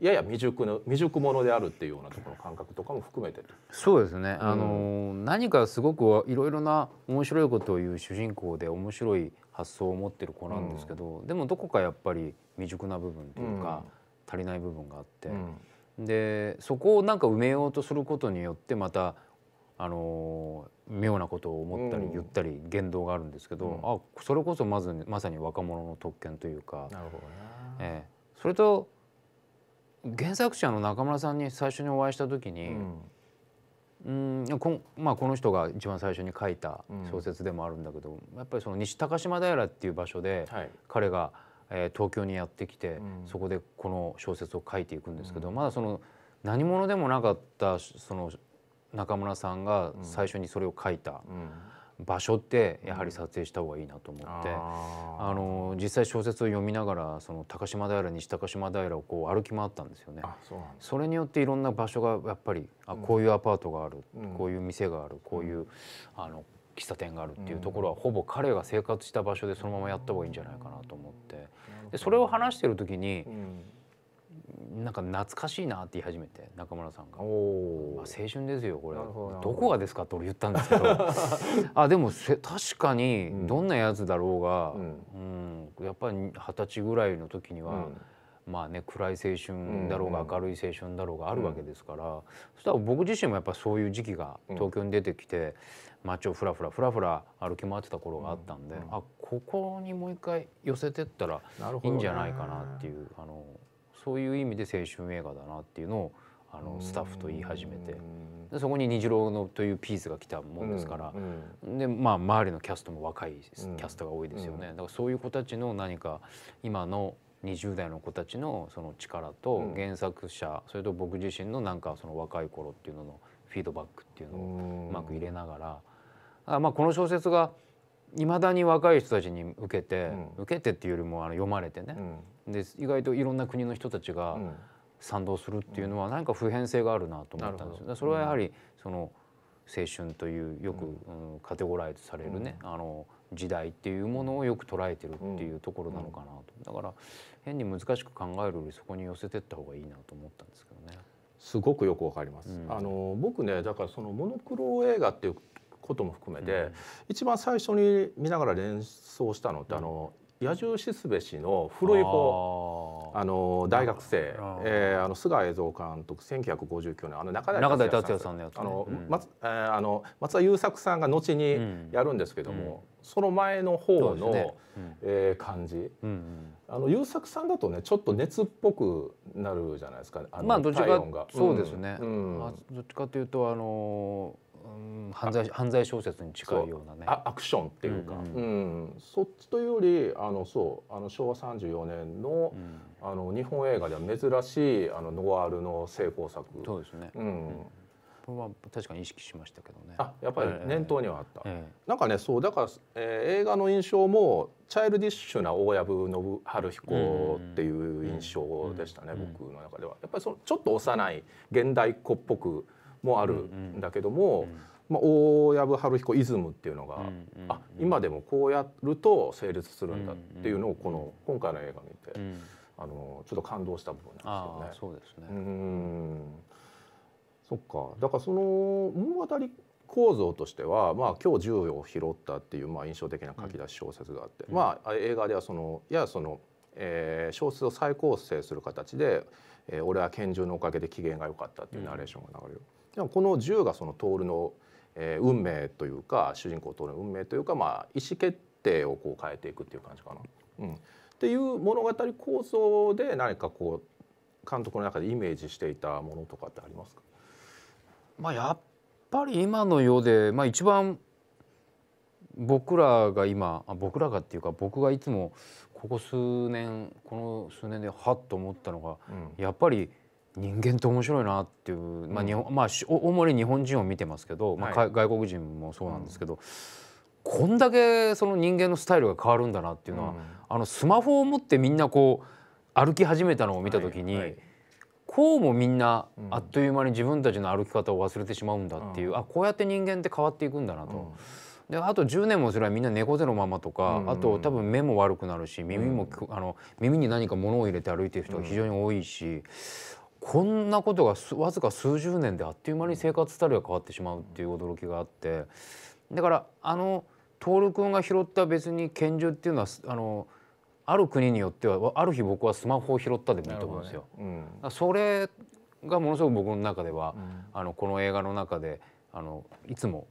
やや未熟の未熟者であるっていうようなところの感覚とかも含めてそうですね、うん、あの何かすごくいろいろな面白いことを言う主人公で面白い発想を持ってる子なんですけど、うん、でもどこかやっぱり未熟な部分というか、うん、足りない部分があって。でそこをなんか埋めようとすることによってまたあの妙なことを思ったり言ったり言動があるんですけど、あそれこそまずまさに若者の特権というかなるほど、ねえー、それと原作者の中村さんに最初にお会いした時に、うんこまあ、この人が一番最初に書いた小説でもあるんだけど、やっぱりその西高島平っていう場所で彼が、はいえー、東京にやってきて、そこでこの小説を書いていくんですけど、まだその何者でもなかったその中村さんが最初にそれを書いた。場所ってやはり撮影した方がいいなと思って、うん、ああの実際小説を読みながらその高島平西高島平をこう歩き回ったんですよねそれによっていろんな場所がやっぱり、あこういうアパートがある、うん、こういう店があるこういう、あの喫茶店があるっていうところは、ほぼ彼が生活した場所でそのままやった方がいいんじゃないかなと思って、でそれを話してる時に、うん、なんか懐かしいなって言い始めて中村さんが「青春ですよこれどこがですか?」って俺言ったんですけど あでも確かにどんなやつだろうが、うんやっぱり二十歳ぐらいの時には。まあね、暗い青春だろうが明るい青春だろうがあるわけですから、うん、そしたら僕自身もやっぱそういう時期が東京に出てきて、街をふらふらふらふら歩き回ってた頃があったんで、うんうん、あここにもう一回寄せてったらいいんじゃないかなっていう、ね、あのそういう意味で青春映画だなっていうのをあのスタッフと言い始めてでそこに虹郎のというピースが来たもんですから、うんうん、でまあ、周りのキャストも若いキャストが多いですよね、うん、だからそういう子たちの何か今の20代の子たちのその力と原作者、それと僕自身のなんかその若い頃っていうののフィードバックっていうのをうまく入れながらあまあこの小説がいまだに若い人たちに受けて、うん、受けてっていうよりもあの読まれてね、うん、で意外といろんな国の人たちが賛同するっていうのは何か普遍性があるなと思ったんですよ。それはやはりその青春というよく、うん、カテゴライズされるね、あの時代っていうものをよく捉えてるっていうところなのかなと、だから変に難しく考えるよりそこに寄せてった方がいいなと思ったんですけどね。すごくよくわかります、うん、あの僕ねだからそのモノクロ映画っていうことも含めて、うん、一番最初に見ながら連想したのって、あの野獣しすべしの古い子あの大学生あ、えー、あの菅映像監督1959年あの中田達也さんのやつ、ね、あの、うんえー、あの松田優作さんが後にやるんですけども、うん、その前の方の、ね、えー、感じ、うんうん、あの優作さんだとねちょっと熱っぽくなるじゃないですかあの、まあ、どっちかそうですね、うん、どっちかというとあのー犯罪犯罪小説に近いようなねアアクションっていうか、うん、うん、そっちというよりあのそうあの昭和34年のうん、あの日本映画では珍しいあのノワールの成功作そうですね、うんは確かに意識しましたけどねあやっぱり念頭にはあった、えー、なんかねそうだから、えー、映画の印象もチャイルディッシュな大藪信春彦っていう印象でしたね、僕の中ではやっぱりそのちょっと幼い現代っ子っぽくもあるんだけども、まあ、大藪春彦イズムっていうのが、あ今でもこうやると成立するんだっていうのをこの今回の映画見て、あのちょっと感動した部分なんですよね。そうですねうんそっかだからその物語構造としては、まあ、今日銃を拾ったっていう、まあ、印象的な書き出し小説があって、うん、まあ、映画ではそのやその、えー、小説を再構成する形で、えー「俺は拳銃のおかげで機嫌が良かった」っていうナレーションが流れる。うんでもこの銃がその徹の、え運命というか主人公徹の運命というか、まあ、意思決定をこう変えていくっていう感じかな。うん、っていう物語構想で何かこう監督の中でイメージしていたものとかってありますか、まあ、やっぱり今の世で、まあ、一番僕らが今僕らがっていうか僕がいつもここ数年この数年ではっと思ったのが、うん、やっぱり。人間って面白いなっていう、まあ日本、うん、まあ、主に日本人を見てますけど、まあ、はい、外国人もそうなんですけど、うん、こんだけその人間のスタイルが変わるんだなっていうのは、うん、あのスマホを持ってみんなこう歩き始めたのを見た時に、はいはい、こうもみんなあっという間に自分たちの歩き方を忘れてしまうんだっていう、あこうやって人間って変わっていくんだなと。であと10年もそれはみんな猫背のままとか、うん、あと多分目も悪くなるし耳も、うん、あの耳に何か物を入れて歩いてる人が非常に多いし、こんなことがわずか数十年であっという間に生活スタイルが変わってしまうっていう驚きがあってだからあの徹君が拾った別に拳銃っていうのはあのある国によってはある日僕はスマホを拾ったでもいいと思うんですよ。ねうん、それがものすごく僕の中では、うん、あのこの映画の中であのいつも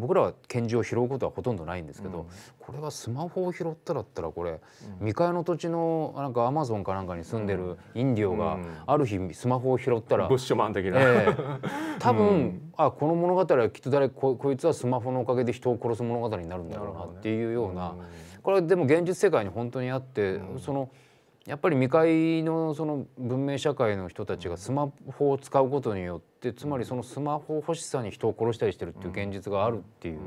僕らは拳銃を拾うことはほとんどないんですけど、うん、これがスマホを拾ったらったらこれ、うん、未開の土地のなんかアマゾンかなんかに住んでるインディオがある日スマホを拾ったら、ブッシュマン的な、えー、多分、うん、あこの物語はきっと誰ここいつはスマホのおかげで人を殺す物語になるんだろうなっていうような、ね、これはでも現実世界に本当にあって、その。やっぱり未開のその文明社会の人たちがスマホを使うことによってってつまりそのスマホ欲しさに人を殺したりしてるっていう現実があるっていう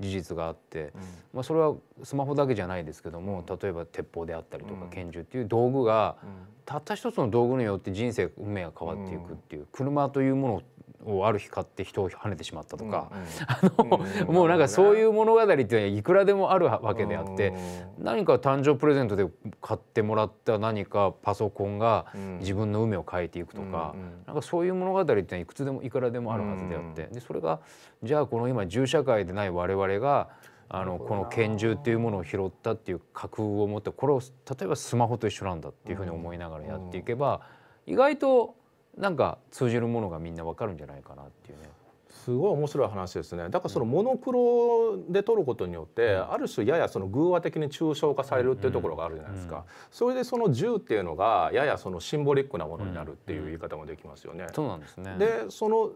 事実があって、まあ、それはスマホだけじゃないですけども例えば鉄砲であったりとか拳銃っていう道具がたった一つの道具によって人生運命が変わっていくっていう車というものをある日買って人を跳ねてしまったとか、あの、もうなんかそういう物語っていくらでもあるわけであって、何か誕生プレゼントで買ってもらった何かパソコンが自分の運命を変えていくとか、うなんかそういう物語っていくつでもいくらでもあるはずであって、でそれがじゃあこの今銃社会でない我々があのこの拳銃っていうものを拾ったっていう架空を持ってこれを例えばスマホと一緒なんだっていうふうに思いながらやっていけば、意外となんか通じるものがみんなわかるんじゃないかなっていうね。すごい面白い話ですねだからそのモノクロで撮ることによって、うん、ある種ややその偶話的に抽象化されるっていうところがあるじゃないですか、うんうん、それでその銃っていうのがややそのシンボリックなものになるっていう言い方もできますよね。そうなんですねでその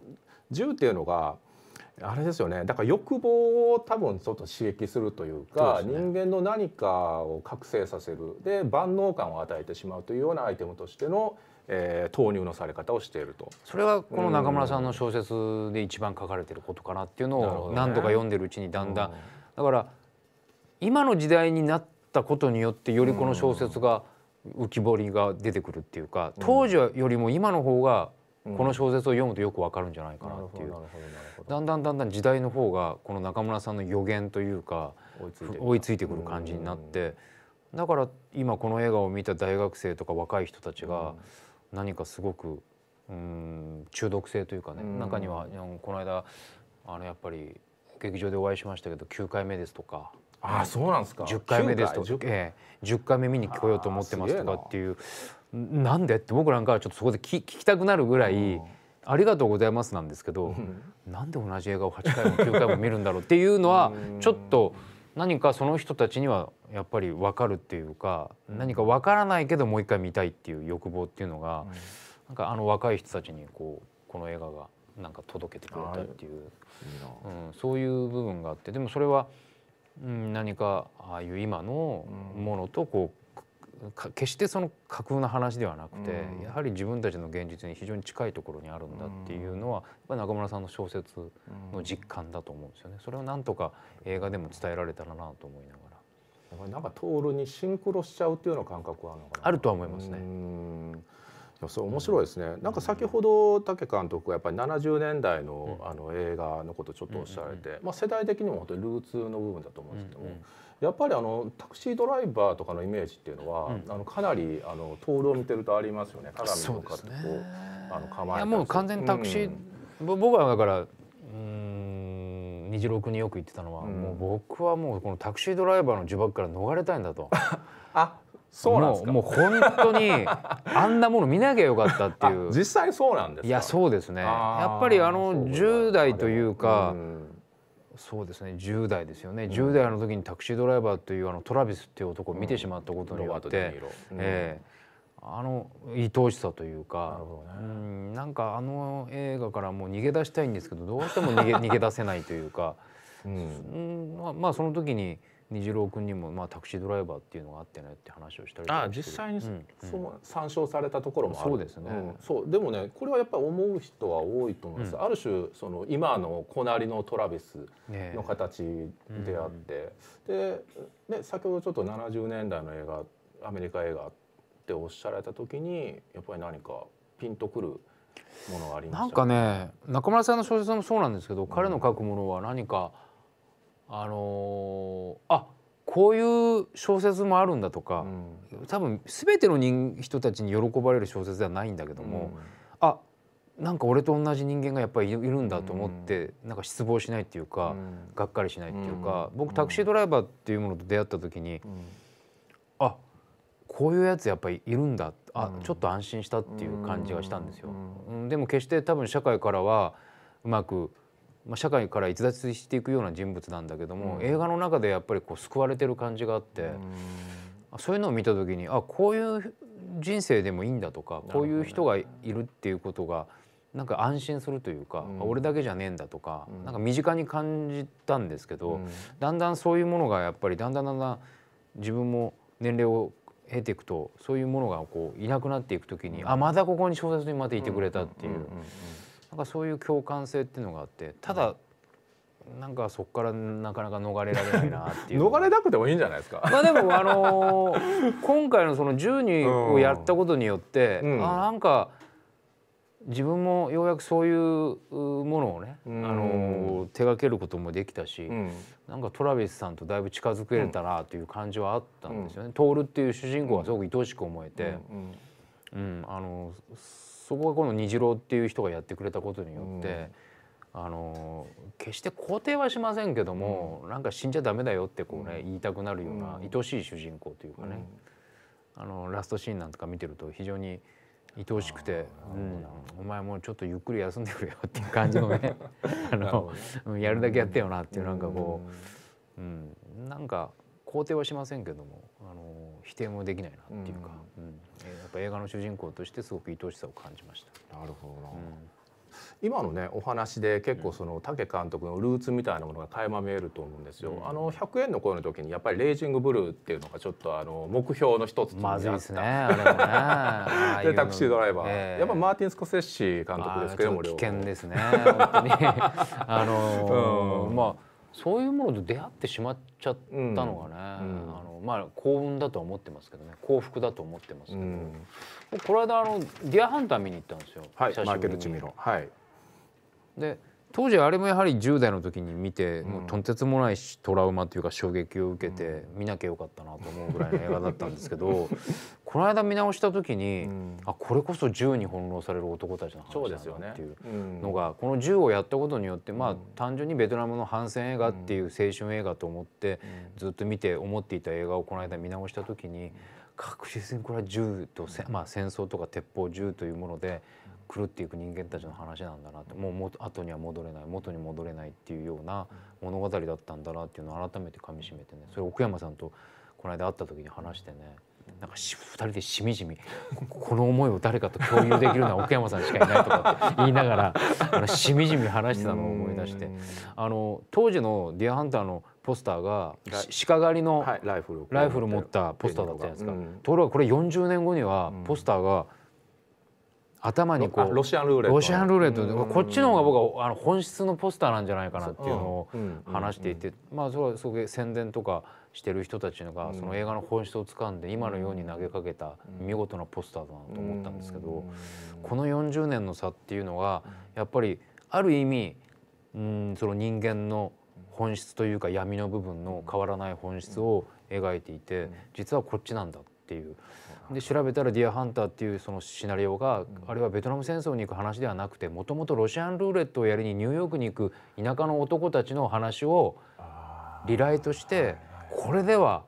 銃っていうのがあれですよねだから欲望を多分ちょっと刺激するというか、ね、人間の何かを覚醒させるで万能感を与えてしまうというようなアイテムとしてのえー、投入のされ方をしているとそれはこの中村さんの小説で一番書かれていることかなっていうのを何度か読んでるうちにだんだん、ね、だから今の時代になったことによってよりこの小説が浮き彫りが出てくるっていうか当時よりも今の方がこの小説を読むとよくわかるんじゃないかなっていう、だんだんだんだん時代の方がこの中村さんの予言というか追いついてくる感じになって、だから今この映画を見た大学生とか若い人たちが、何かすごくうん中毒性というかね、中にはこの間あのやっぱり劇場でお会いしましたけど9回目ですとか。ああそうなんですか10回目ですとか 10,、え10回目見に来ようと思ってますとかっていうなんでって僕なんかはちょっとそこで聞きたくなるぐらい、ありがとうございますなんですけど、うん、なんで同じ映画を8回も9回も見るんだろうっていうのはちょっと何かその人たちにはやっぱり分かるっていうか、うん、何か分からないけどもう一回見たいっていう欲望っていうのが、うん、なんかあの若い人たちにこうこの映画がなんか届けてくれたっていう、うん、そういう部分があってでもそれは、うん、何かああいう今のものとこう決してその架空の話ではなくて、うん、やはり自分たちの現実に非常に近いところにあるんだっていうのは、うん、中村さんの小説の実感だと思うんですよね。それをなんとか映画でも伝えられたらなと思いながら。やっぱりなんかトールにシンクロしちゃうっていうような感覚はあるのかな。あるとは思いますね。いやそれ面白いですね、うん、なんか先ほど武監督はやっぱり70年代の,、あの映画のことをちょっとおっしゃられて、まあ、世代的にも本当にルーツの部分だと思うんですけども、うんうんやっぱりあのタクシードライバーとかのイメージっていうのは、うん、あのかなりあの灯籠を見てるとありますよね鏡にかってこう、ね、あの構えいやもう完全にタクシー、うん、僕はだからうん虹六によく言ってたのは、うん、もう僕はもうこのタクシードライバーの呪縛から逃れたいんだと。あそうなんですかもう本当にあんなもの見なきゃよかったっていう実際そうなんですいやそうですねやっぱりあの10代というか、そうですね10代ですよね、うん、10代の時にタクシードライバーというあのトラビスっていう男を見てしまったことによって、うん、えー、あの愛おしさというかな、ねうん、なんかあの映画からもう逃げ出したいんですけどどうしても逃げ 逃げ出せないというか、うんまあ、まあその時に。虹郎君にも、まあ、タクシードライバーっていうのがあってねって話をしたりあ実際に、うんその参照されたところもあるそうですね、うん、そうでもねこれはやっぱり思う人は多いと思います、うん、ある種その今のこなりのトラビスの形であって、ね、で、ね、先ほどちょっと70年代の映画アメリカ映画っておっしゃられた時にやっぱり何かピンとくるものがありました、なんかね中村さんの小説もそうなんですけど、彼の書くものは何か、あのー、あこういう小説もあるんだとか、うん、多分全ての人人たちに喜ばれる小説ではないんだけども、うん、あなんか俺と同じ人間がやっぱりいるんだと思って、うん、なんか失望しないっていうか、うん、がっかりしないっていうか、僕タクシードライバーっていうものと出会った時に、うん、あこういうやつやっぱりいるんだあ、ちょっと安心したっていう感じがしたんですよ。でも決して多分社会からはうまくまあ、社会から逸脱していくような人物なんだけども、うん、映画の中でやっぱりこう救われてる感じがあって、うそういうのを見た時にあこういう人生でもいいんだとかこういう人がいるっていうことがなんか安心するというか、うん、俺だけじゃねえんだとか、うん、なんか身近に感じたんですけど、うん、だんだんそういうものがやっぱりだんだんだんだん自分も年齢を経ていくとそういうものがこういなくなっていく時に、あまだここに小説にまたいてくれたっていう。うんうんうんうんなんかそういう共感性っていうのがあってただ、はい、なんかそこからなかなか逃れられないなっていう逃れなくてもいいんじゃないですかまあでもあのー、今回のその十人をやったことによって、うん、あなんか自分もようやくそういうものをね、あの手掛けることもできたし、うん、なんかトラビスさんとだいぶ近づけれたなという感じはあったんですよね。うん、トールっていう主人公はすごく愛しく思えて、うん、うんうん、あのそこがこの虹郎っていう人がやってくれたことによって、うん、あの決して肯定はしませんけども、うん、なんか死んじゃダメだよってこうね、うん、言いたくなるような愛しい主人公というかね、あのラストシーンなんとか見てると非常に愛おしくて、うん、お前もうちょっとゆっくり休んでくれよっていう感じのね あの、やるだけやってよなっていうなんかこう、うん、なんか肯定はしませんけどもあの否定もできないなっていうか、うん、うん、ぱ映画の主人公としてすごく愛おしさを感じました。なるほど、うん、今のねお話で結構その武監督のルーツみたいなものが垣間見えると思うんですよ。うん、あの100円の声の時にやっぱりレイジングブルーっていうのがちょっとあの目標の一つとまずいですね。あれねでタクシードライバー、えー、やっぱマーティンスコセッシ監督ですけども危険ですね。本当に あのー うん、まあ。そういうものと出会ってしまっちゃったのがね、あのまあ幸運だと思ってますけどね幸福だと思ってますけど、この間あの「ディアハンター」見に行ったんですよ、はい、マーケル・チミロ。はい、で当時あれもやはり10代の時に見て、もうとんてつもないトラウマというか衝撃を受けて、見なきゃよかったなと思うぐらいの映画だったんですけど この間見直した時に、うん、あこれこそ銃に翻弄される男たちの話だなっていうのが、ねうん、この銃をやったことによって、まあ、単純にベトナムの反戦映画っていう青春映画と思って、ずっと見て思っていた映画をこの間見直した時に確実にこれは銃と、まあ、戦争とか鉄砲銃というもので狂っていく人間たちの話なんだなってもうも後には戻れない元に戻れないっていうような物語だったんだなっていうのを改めてかみしめてねそれ奥山さんとこの間会った時に話してねなんかし2人でしみじみこの思いを誰かと共有できるのは奥山さんしかいないとかって言いながら しみじみ話してたのを思い出してあの当時の「ディアハンターのポスターが鹿狩りのライフル持ったポスターだったじゃないですか。ところがこれ40年後にはポスターが頭にこうロシアンルーレットロシアンルーレットこっちの方が僕はあの本質のポスターなんじゃないかなっていうのを話していてまあそれはすごい宣伝とかしてる人たちがその映画の本質をつかんで今のように投げかけた見事なポスターだなと思ったんですけどこの40年の差っていうのがやっぱりある意味うんその人間の本質というか闇の部分の変わらない本質を描いていて実はこっちなんだっていう。で調べたら「ディアハンター」っていうそのシナリオが、あれはベトナム戦争に行く話ではなくてもともとロシアンルーレットをやりにニューヨークに行く田舎の男たちの話をリライトしてこれでは。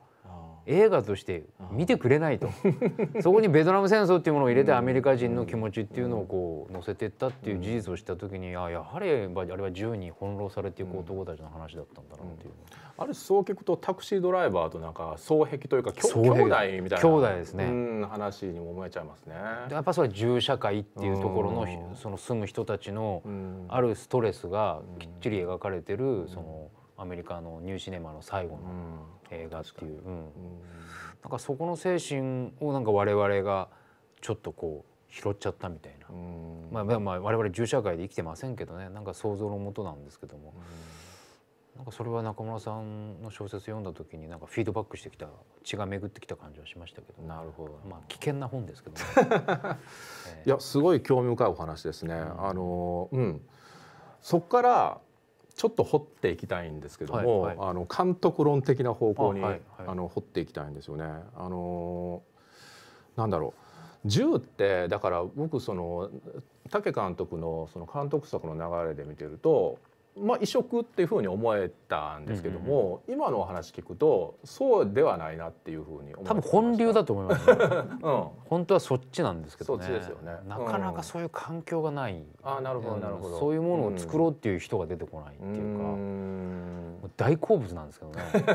映画として見てくれないとそこにベトナム戦争っていうものを入れてアメリカ人の気持ちっていうのをこう載せてったっていう事実を知った時にあやはりあれは銃に翻弄されていく男たちの話だったんだなっていう、うん、あるそう聞くとタクシードライバーとなんか双璧というか兄弟みたいな兄弟ですね、話にも思えちゃいますねやっぱそれ銃社会っていうところの、その住む人たちのあるストレスがきっちり描かれてる、その、アメリカのニューシネマの最後の映画っていう、うんうん、なんかそこの精神をなんか我々がちょっとこう拾っちゃったみたいな、まあ、まあ我々銃社会で生きてませんけどねなんか想像のもとなんですけども、なんかそれは中村さんの小説読んだ時になんかフィードバックしてきた血が巡ってきた感じはしましたけど、ね、なるほどまあ危険な本ですけど、ねえー、いやすごい興味深いお話ですね。うん、あのうんそこからちょっと掘っていきたいんですけども、はいはい、あの監督論的な方向にあ、はいはい、あの掘っていきたいんですよね。あのなんだろう銃ってだから僕その武監督のその監督作の流れで見てるとまあ、移植っていうふうに思えたんですけども、うんうん今のお話聞くとそうではないなっていうふうに多分本流だと思います、ね、うん、本当はそっちなんですけど、ね、そっちですよね、なかなかそういう環境がない、あなるほどなるほどそういうものを作ろうっていう人が出てこないっていうか、うん、大好物なんですけどね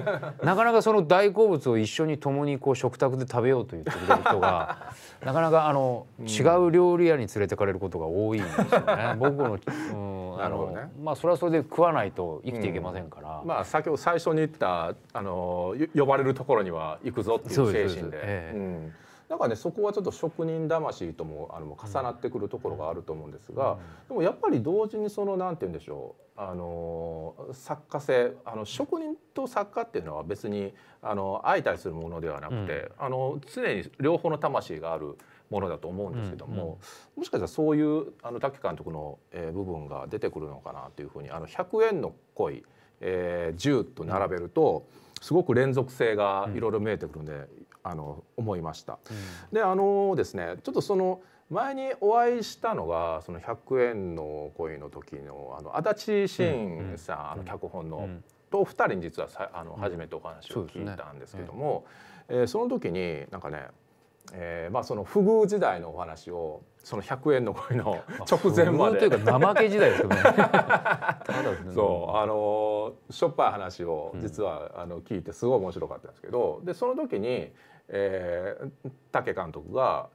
なかなかその大好物を一緒に共にこう食卓で食べようと言ってくれる人が なかなかあの違う料理屋に連れてかれることが多いんですよね。僕の、うんもあの、ね、まあそれはそれで食わないと生きていけませんから、うん、まあ先ほど最初に言ったあの呼ばれるところには行くぞっていう精神で。ええ、うんなんかねそこはちょっと職人魂ともあの重なってくるところがあると思うんですが、うん、でもやっぱり同時にそのなんて言うんでしょうあの作家性あの職人と作家っていうのは別にあの相対するものではなくて、うん、あの常に両方の魂がある。ものだと思うんですけども、うんうん、もしかしたらそういうあの滝監督の、えー、部分が出てくるのかなというふうにあの100円の恋、えー、10と並べるとすごく連続性がいろいろ見えてくるんで、うん、あの思いました。であのですねちょっとその前にお会いしたのがその100円の恋の時のあの足立慎さん、あの脚本の、と二人に実はさあの初めてお話を聞いたんですけども、そえその時になんかねえーまあ、その不遇時代のお話をその100円の声の 直前まで。というか怠け時代ですけど ね。そうあのしょっぱい話を実は、あの聞いてすごい面白かったんですけどでその時に、えー、武監督が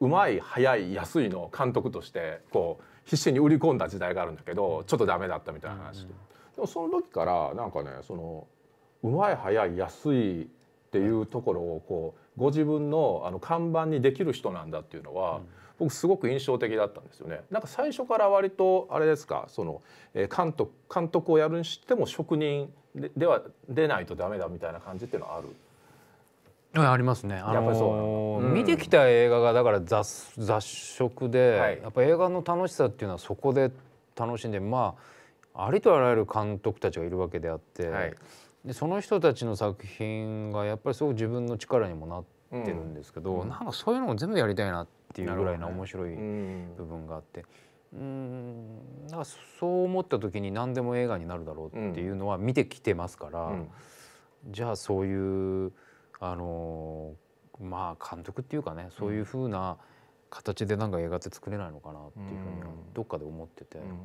うまい早い安いの監督としてこう必死に売り込んだ時代があるんだけどちょっとダメだったみたいな話、うん、でもその時からなんかねそのうまい早い安いっていうところをこうご自分のあの看板にできる人なんだっていうのは、僕すごく印象的だったんですよね。なんか最初から割とあれですかその、えー、監督監督をやるにしても職人ででは出ないとダメだみたいな感じっていうのはあるありますね。あのーう見てきた映画がだから雑雑食で、はい、やっぱ映画の楽しさっていうのはそこで楽しんでまあありとあらゆる監督たちがいるわけであって、はい、でその人たちの作品がやっぱりすごく自分の力にもなってるんですけど、うん、なんかそういうのも全部やりたいなっていうぐらいの面白い部分があって。うんだかそう思った時に何でも映画になるだろうっていうのは見てきてますから、うん、じゃあそういうあのまあ監督っていうかねそういうふうな形でなんか映画って作れないのかなっていうふうにはどっかで思ってて。うん、うん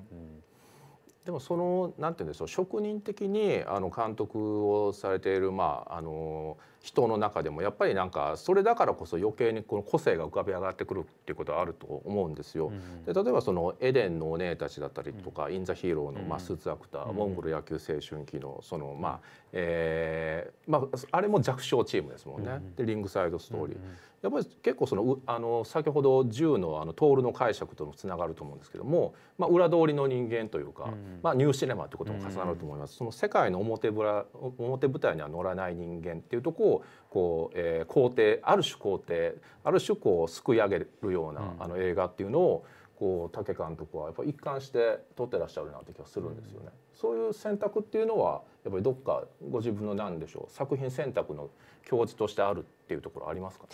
でもそのんていうんでしょう職人的にあの監督をされている、まあ、あの人の中でもやっぱりなんかそれだからこそ余計にこの個性が浮かび上がってくるっていうことはあると思うんですよ。うん、で例えばそのエデンのお姉たちだったりとか、うん、イン・ザ・ヒーローの、マスーツアクター、うん、モンゴル野球青春期のそのまあ、えーまあ、あれも弱小チームですもんね。でリングサイドストーリー。やっぱり結構そのあの先ほど銃のあのトールの解釈ともつながると思うんですけども、まあ、裏通りの人間というか、まあ、ニューシネマってことも重なると思います、その世界の表ぶら表舞台には乗らない人間っていうとこをこう、えー、肯定ある種肯定ある種こうすくい上げるような、あの映画っていうのをこう武監督はやっぱ一貫して撮ってらっしゃるなって気がするんですよね。そういう選択っていうのはやっぱりどっかご自分の何でしょう作品選択の教授としてあるっていうところありますか、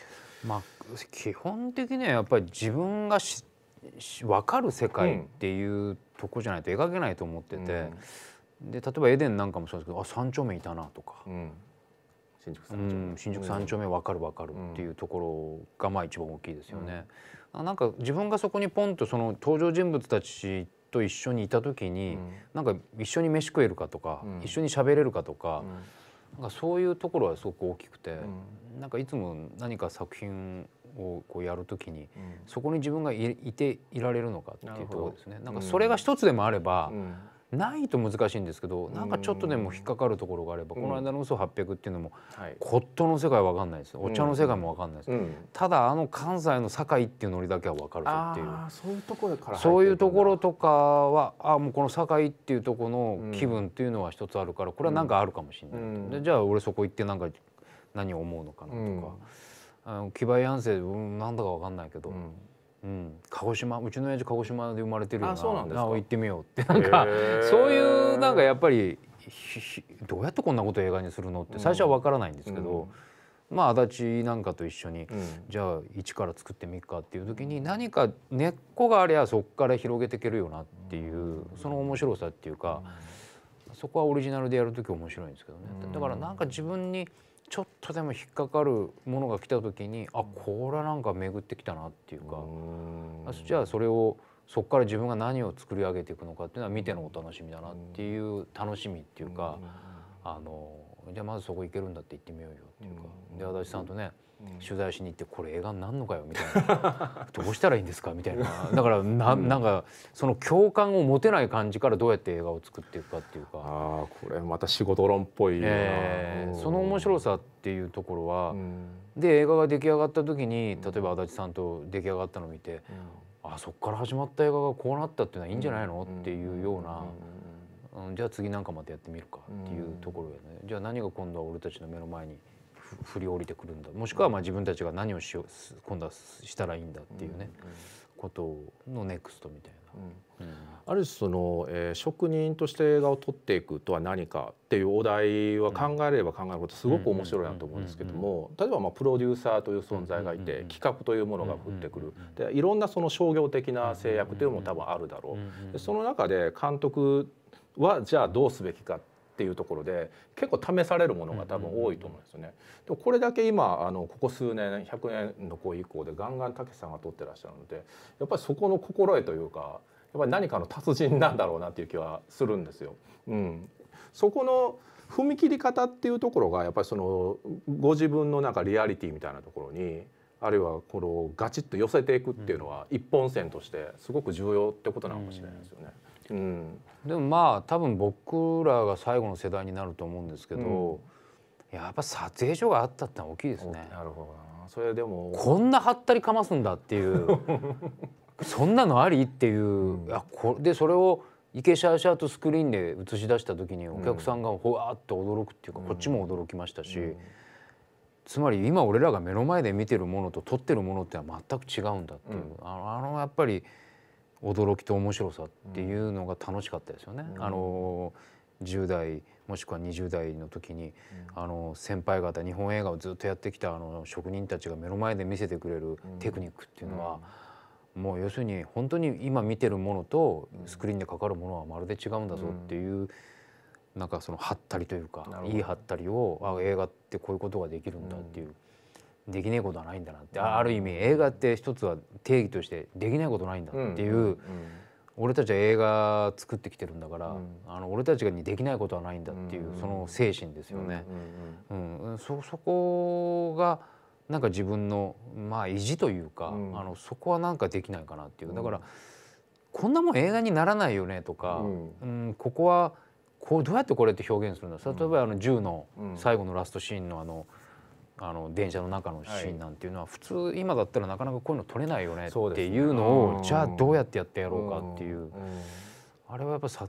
まあ、基本的にはやっぱり自分が知っ分かる世界っていうとこじゃないと描けないと思ってて、うん、で例えばエデンなんかもそうですけどあ三丁目いたなとか、うん、新宿三丁目,、分かる分かるっていうところがまあ一番大きいですよね。うん、なんか自分がそこにポンとその登場人物たちと一緒にいた時に、うん、なんか一緒に飯食えるかとか、うん、一緒に喋れるかとか。なんかそういうところはすごく大きくて、うん、なんかいつも何か作品をこうやるときに、そこに自分がいていられるのかっていうところですね。なんかそれが一つでもあれば、ないと難しいんですけどなんかちょっとでも引っかかるところがあれば、この間の「嘘800」っていうのも、骨董の世界わかんないですお茶の世界もわかんないです、ただあの関西の堺っていうノリだけはわかるぞっていうそういうところからそういうところとかはあもうこの堺っていうとこの気分っていうのは一つあるからこれは何かあるかもしれない、でじゃあ俺そこ行ってなんか何を思うのかなとか。あの騎馬安生、うん、なんだかわかんないけど、うん、うん、鹿児島うちの親父鹿児島で生まれてるよそうなんです行ってみようってなんかそういうなんかやっぱりどうやってこんなこと映画にするのって最初は分からないんですけど、うん、まあ足立なんかと一緒に、うん、じゃあ一から作ってみっかっていう時に何か根っこがありゃそこから広げていけるよなっていうその面白さっていうか、そこはオリジナルでやる時面白いんですけどね。だからなんか自分にちょっとでも引っかかるものが来た時にあこれはなんか巡ってきたなっていうかじゃあそれをそこから自分が何を作り上げていくのかっていうのは見てのお楽しみだなっていう楽しみっていうかあのじゃあまずそこ行けるんだって行ってみようよっていうかで足立さんとね取材しに行ってこれ映画になんのかよみたいな どうしたらいいんですかみたいなだから な,、ん、なんかその共感を持てない感じからどうやって映画を作っていくかっていうかあこれまた仕事論っぽいな、えー、その面白さっていうところは、で映画が出来上がった時に例えば足立さんと出来上がったのを見て、あそこから始まった映画がこうなったっていうのはいいんじゃないの、っていうような。うん、じゃあ次なんかまたやってみるかっていうところよね、じゃあ何が今度は俺たちの目の前に振り降りてくるんだもしくはまあ自分たちが何をしよう今度はしたらいいんだっていうね、うんうん、ことのネクストみたいな。うん、ある種その、えー、職人として映画を撮っていくとは何かっていうお題は考えれば考えることすごく面白いなと思うんですけども例えばまあプロデューサーという存在がいて企画というものが降ってくるでいろんなその商業的な制約というのも多分あるだろう。その中で監督はじゃあどうすべきかっっていうところで結構試されるものが多分多いと思うんですよね。でこれだけ今あのここ数年100年の子以降でガンガンたけしさんが取ってらっしゃるのでやっぱりそこの心得というかやっぱり何かの達人なんだろうなっていう気はするんですよ。うん、そこの踏み切り方っていうところがやっぱりそのご自分のなんかリアリティみたいなところにあるいはこのガチッと寄せていくっていうのは一本線としてすごく重要ってことなのかもしれないですよね。うんうん、でもまあ多分僕らが最後の世代になると思うんですけど、うん、やっぱ撮影所があったってのは大きいですね。なるほどそれでもこんなはったりかますんだっていう そんなのありっていう、うん、あこでそれをイケシャーシャーとスクリーンで映し出した時にお客さんがほわっと驚くっていうか、こっちも驚きましたし、うん、つまり今俺らが目の前で見てるものと撮ってるものっては全く違うんだっていう、あのやっぱり。驚きと面白さっていうのが楽しかったですよね。うん、あの10代もしくは20代の時に、うん、あの先輩方日本映画をずっとやってきたあの職人たちが目の前で見せてくれるテクニックっていうのは、うん、もう要するに本当に今見てるものとスクリーンでかかるものはまるで違うんだぞっていう、うん、なんかそのハったりというかいいハったりをあ映画ってこういうことができるんだっていう。できねえことはないんだなって、ある意味映画って一つは定義としてできないことないんだっていう、うんうんうん、俺たちは映画作ってきてるんだから、うん、あの俺たちにできないことはないんだっていう、その精神ですよね。うん、うんそこがなんか自分のまあ意地というか、あのそこはなんかできないかなっていうだから、こんなもん映画にならないよねとか、うんここはこうどうやってこれって表現するんだ例えばあの銃の最後のラストシーンのあの、うんあの電車の中のシーンなんていうのは、普通今だったらなかなかこういうの撮れないよねっていうのをじゃあどうやってやってやろうかっていう、あれはやっぱ撮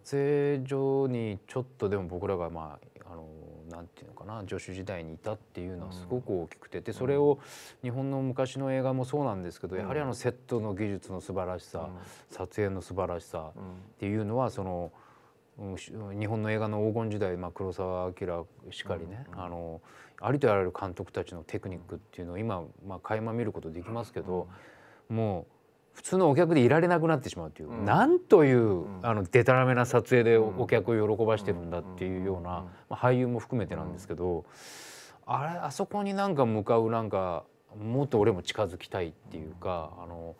影所にちょっとでも僕らがまああのなんていうのかな助手時代にいたっていうのはすごく大きくてでそれを日本の昔の映画もそうなんですけどやはりあのセットの技術の素晴らしさ、撮影の素晴らしさっていうのはその。日本の映画の黄金時代、まあ、黒澤明しかりね、あのありとあらゆる監督たちのテクニックっていうのを今、まあ、垣間見ることできますけど、もう普通のお客でいられなくなってしまうという、うん、なんという、あのでたらめな撮影でお客を喜ばしてるんだっていうような、まあ、俳優も含めてなんですけど、あれあそこになんか向かうなんかもっと俺も近づきたいっていうか、あの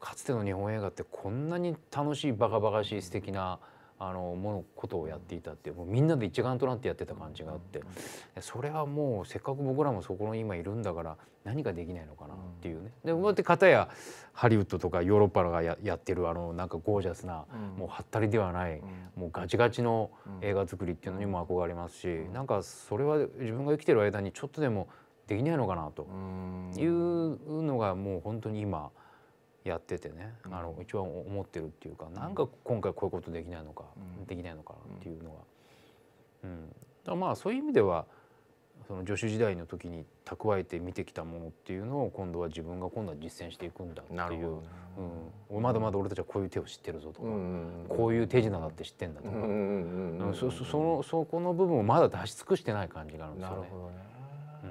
かつての日本映画ってこんなに楽しいバカバカしい素敵な、うんあのものことをやっていたってもうみんなで一丸となってやってた感じがあってそれはもうせっかく僕らもそこの今いるんだから何ができないのかなっていうねでこうやって片やハリウッドとかヨーロッパがややってるあのなんかゴージャスな、もうはったりではない、もうガチガチの映画作りっていうのにも憧れますし、なんかそれは自分が生きてる間にちょっとでもできないのかなというのがもう本当に今。やっててね、あの一番思ってるっていうか、なんか今回こういうことできないのか、できないのかなっていうのは、うん、まあそういう意味ではその助手時代の時に蓄えて見てきたものっていうのを今度は自分が今度は実践していくんだっていう、うん、まだまだ俺たちはこういう手を知ってるぞとか、こういう手品だって知ってんだとか、うんそのそこの部分をまだ出し尽くしてない感じがあるんですよね。うん、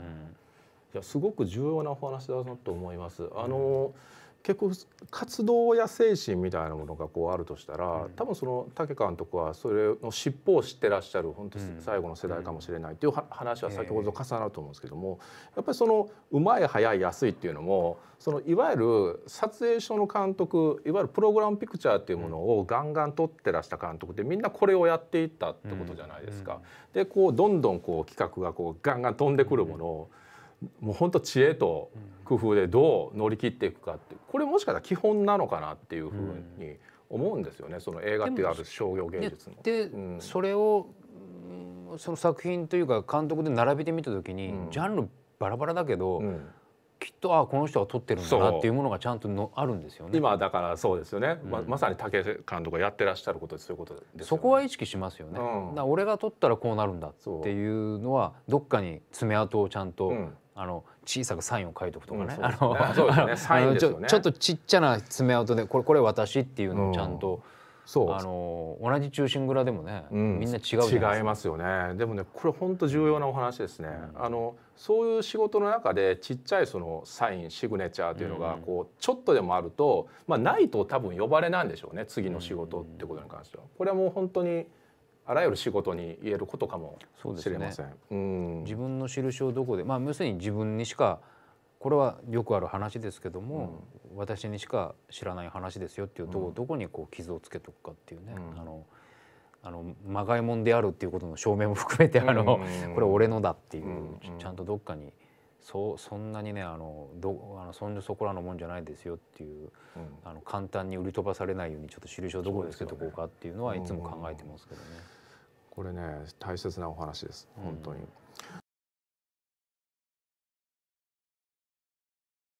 いやすごく重要なお話だなと思います。あの、うん結構活動や精神みたいなものがこうあるとしたら、うん、多分その武監督はそれの尻尾を知ってらっしゃる本当最後の世代かもしれないという話は先ほど重なると思うんですけども、やっぱりそのうまい早い安いっていうのもそのいわゆる撮影所の監督いわゆるプログラムピクチャーっていうものをガンガン撮ってらした監督でみんなこれをやっていったってことじゃないですか。でこうどんどんこう企画がこうガンガン飛んでくるものを、うんもう本当知恵と工夫でどう乗り切っていくかってこれもしかしたら基本なのかなっていうふうに思うんですよねその映画っていうある商業芸術の。で、うん、それをその作品というか監督で並べてみた時に、うん、ジャンルバラバラだけど、うん、きっとあこの人は撮ってるんだなっていうものがちゃんとのあるんですよね。今だからそうですよね、ままさに武監督がやってらっしゃることそういうことです、ね、そこは意識しますよね。だ俺が撮ったらこうなるんだっていうのはどっかに爪痕をちゃんとあの小さくサインを書いておくとかね、うんね、ちょっとちっちゃな爪痕でこれこれ私っていうのをちゃんと、うん、あの同じ中心蔵でもね、うん、みんな違う違いますよねでもねこれ本当重要なお話ですね、あのそういう仕事の中でちっちゃいそのサインシグネチャーというのがこうちょっとでもあると、まあ、ないと多分呼ばれなんでしょうね次の仕事ってことに関しては。これはもう本当にあらゆる仕事に言えることかもしれません。ねうん、自分の印をどこで、まあ、要するに自分にしかこれはよくある話ですけども、うん、私にしか知らない話ですよっていうとうん、どこにこう傷をつけとくかっていうね、あのあのまがいもんであるっていうことの証明も含めてあの、これ俺のだっていう、ちゃんとどっかに。そそんなにねあのどあのそんじょそこらのもんじゃないですよっていう、うん、あの簡単に売り飛ばされないようにちょっと印をどこでつけとこうかっていうのはいつも考えてますけどね。うんうんこれね大切なお話です本当に、うん、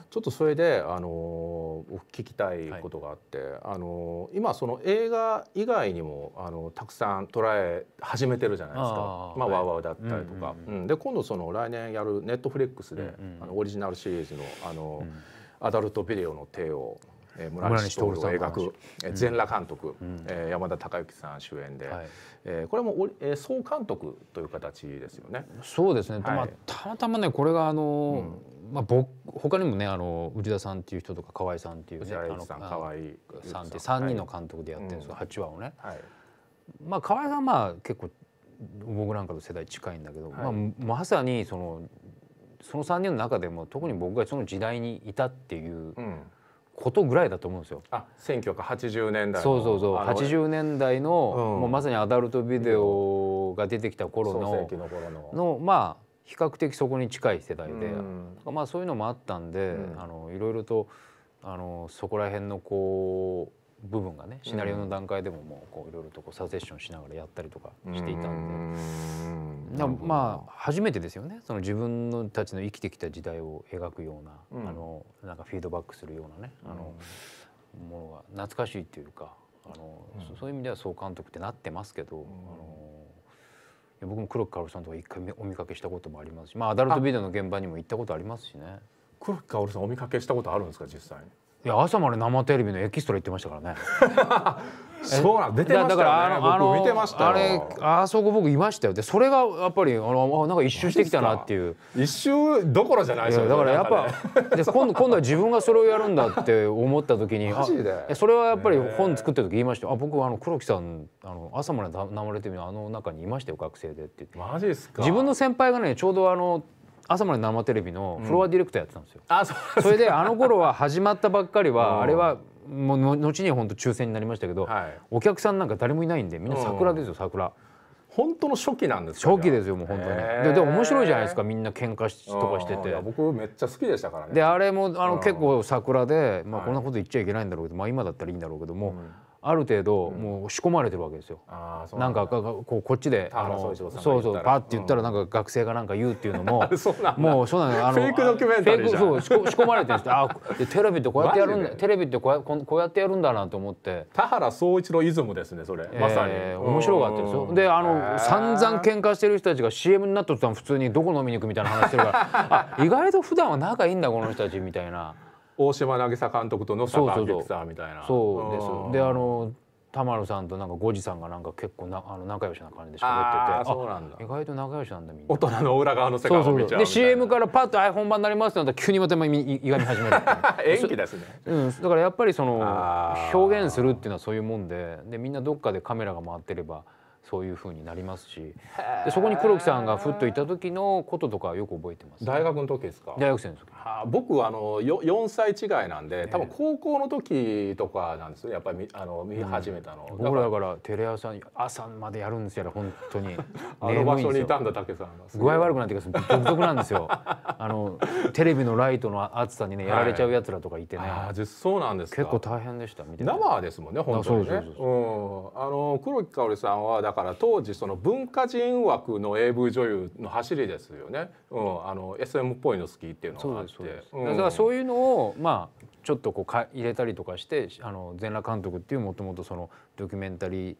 ちょっとそれであの聞きたいことがあって、はい、あの今その映画以外にもあのたくさん捉え始めてるじゃないですか「あまあ、はい、ワーワー」だったりとか、うん、うんうん、で今度その来年やるネットフレックスで、うんうん、あのオリジナルシリーズのあの、うん、アダルトビデオの帝王え村西徹を描く全裸監督、うん、え山田孝之さん主演で、はい、えこれもえ総監督という形ですよね。そうですね、はい、まあ、たまたまねこれがあの、うん、まあ、僕他にもねあの内田さんっていう人とか河合さんっていうねさん河合さんって3人の監督でやってるんですよ、はい、8話をね。はい、まあ、河合さんまあ結構僕なんかと世代近いんだけど、はい、まあ、まさにそのその3人の中でも特に僕がその時代にいたっていう。うんことぐらいだと思うんですよ。あ千九百八十年代そうそうそう八十年代の、うん、もうまさにアダルトビデオが出てきた頃ののまあ比較的そこに近い世代で、うん、まあそういうのもあったんで、うん、あのいろいろとあのそこら辺のこう部分がねシナリオの段階でももうこういろいろとこうサジッションしながらやったりとかしていたんでまあ初めてですよねその自分のたちの生きてきた時代を描くような、うん、あのなんかフィードバックするようなね、うん、あのものが懐かしいっていうかあの、うん、そういう意味では総監督ってなってますけど。あの僕も黒木薫さんとか一回お見かけしたこともありますし、まあ、アダルトビデオの現場にも行ったことありますしね黒木薫さんお見かけしたことあるんですか実際にいや朝まで生テレビのエキストラ行ってましたからね そうなん出てました、ね、だからあの僕見てましたあれあそこ僕いましたよでそれがやっぱりあのなんか一周してきたなっていう一周どころじゃないですよだからやっぱ、ね、で今度今度は自分がそれをやるんだって思った時に それはやっぱり本作ってる時言いましたあ僕はあの黒木さんあの朝まで生テレビのあの中にいましたよ学生でってマジですか自分の先輩がねちょうどあの朝まで生テレビのフロアディレクターやってたんですよ、うん、あそうそれであの頃は始まったばっかりはあれはもう後に本当抽選になりましたけど、はい、お客さんなんか誰もいないんでみんな桜ですよ桜。本当の初期なんです初期ですよもう本当に、えでで面白いじゃないですかみんな喧嘩しとかしてて僕めっちゃ好きでしたからねであれもあの、結構桜で、まあ、こんなこと言っちゃいけないんだろうけど、まあ、今だったらいいんだろうけども、うんある程度もう仕込まれてるわけですよ。うん、なんかこうこっちであのそうそうパって言ったらなんか学生がなんか言うっていうのも、うん、も うそうなんあのフェイクドキュメンタリーじゃん。そう仕込まれてるんです。あでテレビってこうやってやるんだテレビってこうやこうやってやるんだなと思って。田原総一郎イズムですねそれ、まさに。面白かったですよ。であの散々喧嘩してる人たちが CM になっとったの普通にどこ飲みに行くみたいな話してるからあ意外と普段は仲いいんだこの人たちみたいな。大島渚監督と野坂昭久みたいなそうです、うん、であの玉野さんとなんかゴジさんがなんか結構なあの仲良しな感じで喋っててそうなんだ意外と仲良しなんだみんな大人の裏側の世界を見ちゃうで CM からパッと「あ本番になります」ってなったら急にまたいがみ始める演技ですね、うん、だからやっぱりその表現するっていうのはそういうもんででみんなどっかでカメラが回ってればそういう風になりますしでそこに黒木さんがふっといた時のこととかよく覚えてます、ね、大学の時ですか大学生の時あ僕はあのよ4歳違いなんで多分高校の時とかなんですよやっぱり見あの見始めたの、僕らだからテレ朝に朝までやるんですよ本当に あの場所にいたんだ武さん具合悪くなってくる独特なんですよ あのテレビのライトの暑さにねやられちゃうやつらとかいてね、はい、そうなんです結構大変でした見て生ですもんね本当にねあの黒木かおりさんはだから当時その文化人枠の AV 女優の走りですよね、うん、あの SM っぽいの好きっていうのがてだからそういうのをまあちょっとこうか入れたりとかしてあの全裸監督っていうもともとそのドキュメンタリー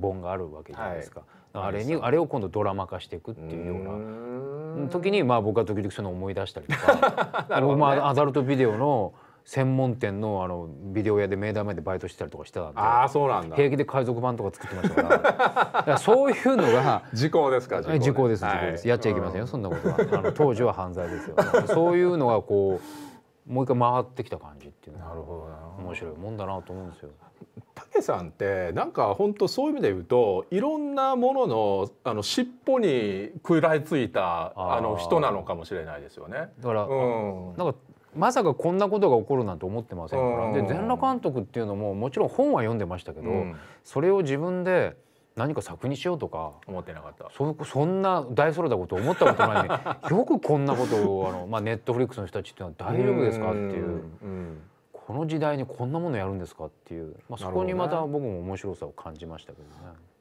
本があるわけじゃないですか、はい、あれにあれを今度ドラマ化していくっていうような時にまあ僕は時々その思い出したりとか ね、あのまあアダルトビデオの専門店のあのビデオ屋でメーダー前でバイトしてたりとかしてたんであそうなんだ平気で海賊版とか作ってましたから だからそういうのが時効ですか時効です時効です、やっちゃいけませんよ、うん、そんなことはあの当時は犯罪ですよそういうのがこうもう一回回ってきた感じっていうなるほど面白いもんだなと思うんですよ。武さんってなんか本当そういう意味で言うといろんなもののあの尻尾に食らいついたあの人なのかもしれないですよね。だから、うん、なんかまさかこんなことが起こるなんて思ってませんからで全裸監督っていうのももちろん本は読んでましたけど、うん、それを自分で何か作にしようとか思ってなかったそそんな大それたこと思ったことないのに よくこんなことをあの、まあ、ネットフリックスの人たちっていうのは大丈夫ですかっていう。うんこの時代にこんなものやるんですかっていう、まあ、そこにまた僕も面白さを感じましたけどね。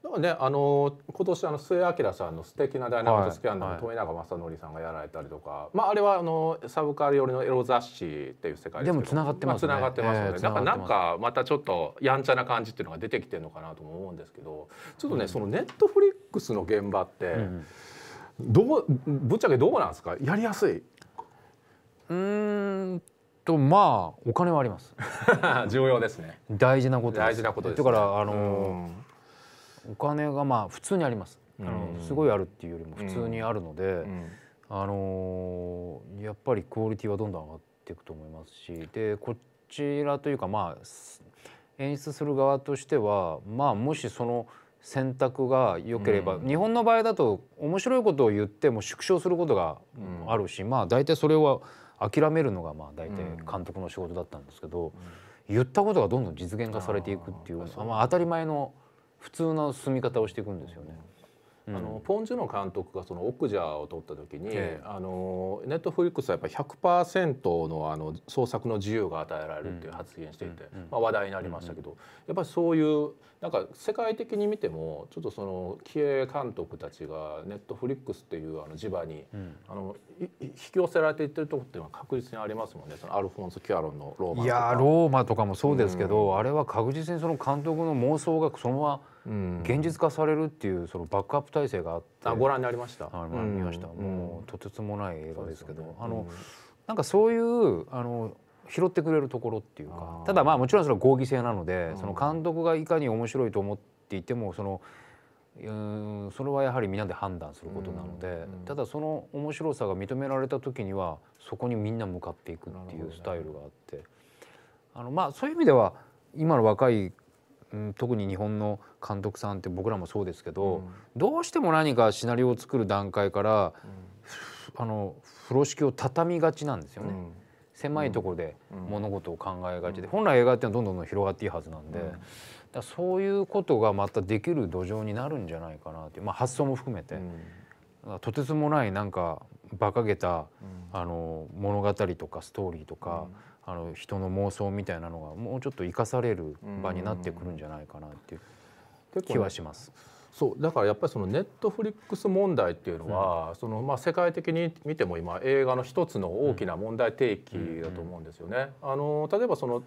だからね、あの今年あの末明さんの素敵なダイナマイトスキャンダル、はい、富永正則さんがやられたりとか、まああれはあのサブカル寄りのエロ雑誌っていう世界でも繋がってますね。まあ、繋がってますので、えー、だからなんかまたちょっとやんちゃな感じっていうのが出てきてるのかなとも思うんですけど、ちょっとね、うん、そのネットフリックスの現場って、うん、どうぶっちゃけどうなんですか？やりやすい？うんとまあお金はあります。重要ですね。大事なこと大事なことです、ね、だからあのーお金がまあ普通にあります、あのすごいあるっていうよりも普通にあるので、あのー、やっぱりクオリティはどんどん上がっていくと思いますしでこちらというかまあ演出する側としてはまあもしその選択が良ければ、うん、日本の場合だと面白いことを言っても縮小することがあるし、うん、まあ大体それは諦めるのがまあ大体監督の仕事だったんですけど、うん、言ったことがどんどん実現化されていくっていうあ、まあ、当たり前の普通の進み方をしていくんですよね。あのポン・ジュノ監督がその「オクジャー」を取った時に、ええ、あのネットフリックスはやっぱ100%のあの創作の自由が与えられるっていう発言していて、うん、まあ、話題になりましたけど、うん、やっぱりそういうなんか世界的に見てもちょっとその気鋭監督たちがネットフリックスっていうあの磁場に、うん、あの引き寄せられていってるとこっていうのは確実にありますもんねそのアルフォンス・キュアロンのローマいやローマとかもそうですけど、あれは確実にその監督の妄想がそのまま現実化されるっていうそのバックアップ体制があって、うん、ご覧になりました、はい、見ました、もうとてつもない映画ですけど、ね、あの、なんかそういうあの拾ってくれるところっていうかただまあもちろんそれは合議制なので、その監督がいかに面白いと思っていてもそのうんそれはやはりみんなで判断することなので、ただその面白さが認められた時にはそこにみんな向かっていくっていうスタイルがあって、あのまあそういう意味では今の若いうん、特に日本の監督さんって僕らもそうですけど、うん、どうしても何かシナリオを作る段階から、うん、あの風呂敷を畳みがちなんですよね。狭いところで物事を考えがちで、本来映画っていうのはどんどん広がっていいはずなんで、だそういうことがまたできる土壌になるんじゃないかなっていう、まあ、発想も含めて、とてつもないなんか馬鹿げた、あの物語とかストーリーとか、あの人の妄想みたいなのがもうちょっと生かされる場になってくるんじゃないかなっていう気はします。そうだからやっぱりそのネットフリックス問題っていうのは、うん、そのまあ世界的に見ても今映画の一つの大きな問題提起だと思うんですよね。あの例えばその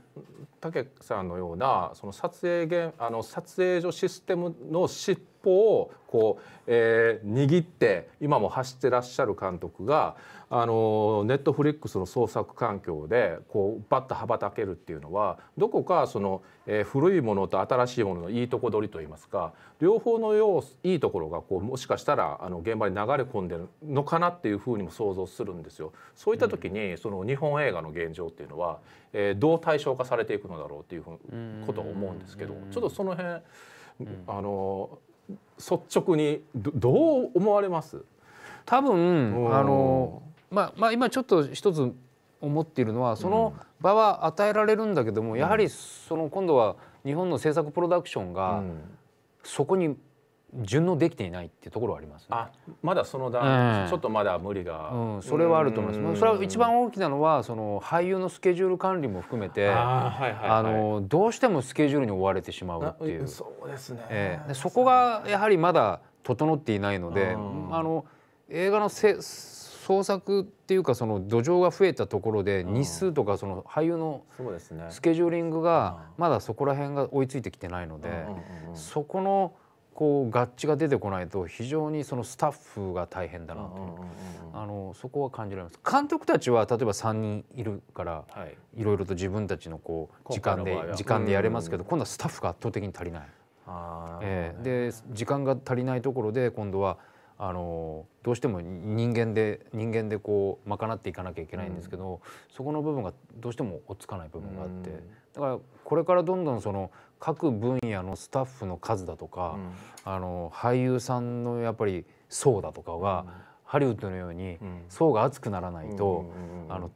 竹さんのようなその撮影現あの撮影所システムの尻尾をこう、えー、握って今も走ってらっしゃる監督があのネットフリックスの創作環境でこうバッと羽ばたけるっていうのはどこかその、えー、古いものと新しいもののいいとこ取りといいますか両方のよういいところがこうもしかしたらあの現場に流れ込んでるのかなっていうふうにも想像するんですよ。そういった時に、うん、その日本映画の現状っていうのは、えー、どう対象化されていくのだろうっていうふうことを思うんですけどちょっとその辺、あの率直にどう思われます多分、あのーまあ、まあ今ちょっと一つ思っているのはその場は与えられるんだけども、やはりその今度は日本の制作プロダクションがそこに順応できていないっていうところはあります、ね、あまだその段、うん、ちょっとまだ無理が、うん、それはあると思います、それは一番大きなのはその俳優のスケジュール管理も含めてあのどうしてもスケジュールに追われてしまうっていうそうですね、えー、そこがやはりまだ整っていないので、うん、あの映画のせ創作っていうかその土壌が増えたところで日数とかその俳優のスケジューリングがまだそこら辺が追いついてきてないのでそこのこう合致が出てこないと非常にそのスタッフが大変だなとあのそこは感じられます監督たちは例えば3人いるからいろいろと自分たちのこう時間で時間でやれますけど今度はスタッフが圧倒的に足りない。えー、で時間が足りないところで今度はあのどうしても人間で人間でこう賄っていかなきゃいけないんですけど、うん、そこの部分がどうしても追っつかない部分があって、うん、だからこれからどんどんその各分野のスタッフの数だとか、うん、あの俳優さんのやっぱり層だとかが、ハリウッドのように層が厚くならないと、あの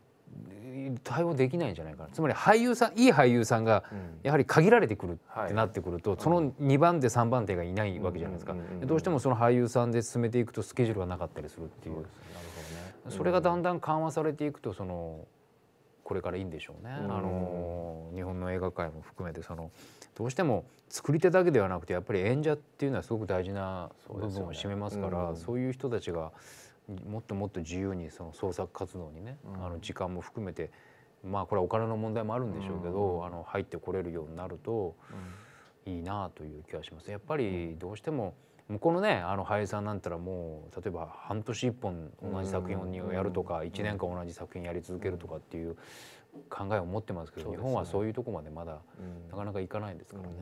対応できないんじゃないかなつまり俳優さんいい俳優さんがやはり限られてくるってなってくると、その2番手3番手がいないわけじゃないですか、どうしてもその俳優さんで進めていくとスケジュールがなかったりするっていう、ね、それがだんだん緩和されていくとそのこれからいいんでしょうね、あの日本の映画界も含めてそのどうしても作り手だけではなくてやっぱり演者っていうのはすごく大事な部分を占めますからそういう人たちが。もっともっと自由にその創作活動にね、うん、あの時間も含めてまあこれはお金の問題もあるんでしょうけど、うん、あの入ってこれるようになるといいなという気がします。やっぱりどうしても向こうのねあの俳優さんなんたらもう例えば半年1本同じ作品をやるとか1年間同じ作品やり続けるとかっていう考えを持ってますけど、日本はそういうとこまでまだ、なかなかいかないですからね、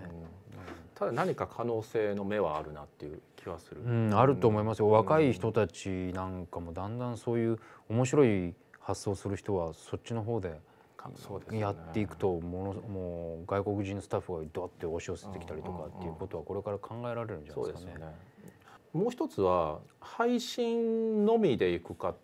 ただ何か可能性の目はあるなっていう気はする、うん、あると思いますよ、若い人たちなんかもだんだんそういう面白い発想する人はそっちの方でやっていくとものもう外国人スタッフがドって押し寄せてきたりとかっていうことはこれから考えられるんじゃないですかね。うねもう一つは配信のみでいくかっ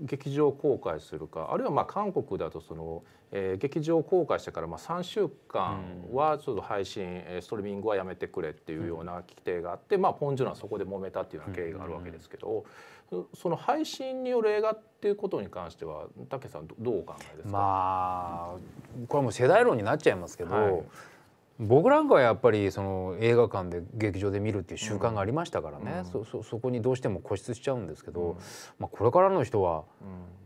劇場公開するかあるいはまあ韓国だとその、えー、劇場公開してからまあ3週間はちょっと配信、うん、ストリーミングはやめてくれっていうような規定があって、うん、まあ、ポン・ジュラはそこで揉めたっていうような経緯があるわけですけど、うん、その配信による映画っていうことに関しては武さんどうお考えですかまあこれも世代論になっちゃいますけど、はい僕なんかはやっぱりその映画館で劇場で見るっていう習慣がありましたからね、うん、そそこにどうしても固執しちゃうんですけど、うん、まあ、これからの人は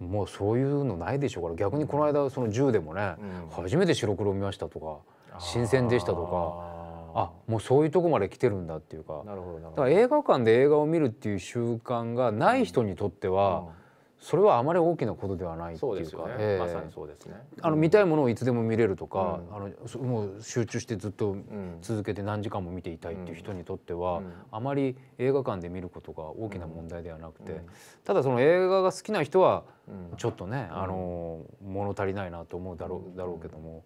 もうそういうのないでしょうから逆にこの間その銃でもね、うん、初めて白黒見ましたとか新鮮でしたとか。あもうそういうとこまで来てるんだっていうかだから映画館で映画を見るっていう習慣がない人にとっては、それはあまり大きなことではないっていうか、ねえー、まさにそうですね。あの見たいものをいつでも見れるとか、うん、あのもう集中してずっと続けて何時間も見ていたいっていう人にとっては、うん、あまり映画館で見ることが大きな問題ではなくて、うん、ただその映画が好きな人はちょっとね、あの物足りないなと思うだろうだろうけども、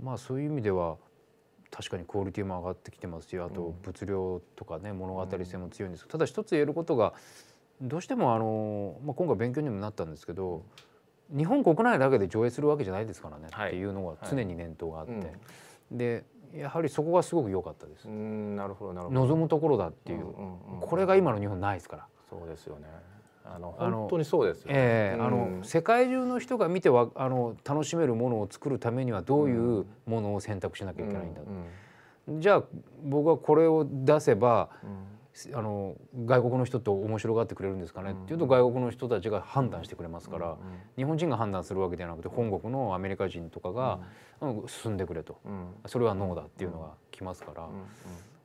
まあそういう意味では。確かにクオリティも上がってきてますしあと物量とかね、物語性も強いんですただ一つ言えることがどうしてもあの、まあ、今回勉強にもなったんですけど日本国内だけで上映するわけじゃないですからね、はい、っていうのが常に念頭があって、はいうん、でやはりそこがすごく良かったです望むところだっていううんうんうん、これが今の日本ないですからそうですよねあの本当にそうですよね、えー、あの世界中の人が見てはあの楽しめるものを作るためにはどういうものを選択しなきゃいけないんだ、うんうん、じゃあ僕はこれを出せば、うんあの外国の人って面白がってくれるんですかね、っていうと外国の人たちが判断してくれますから、日本人が判断するわけではなくて本国のアメリカ人とかが、進んでくれと、それはノーだっていうのが来ますから。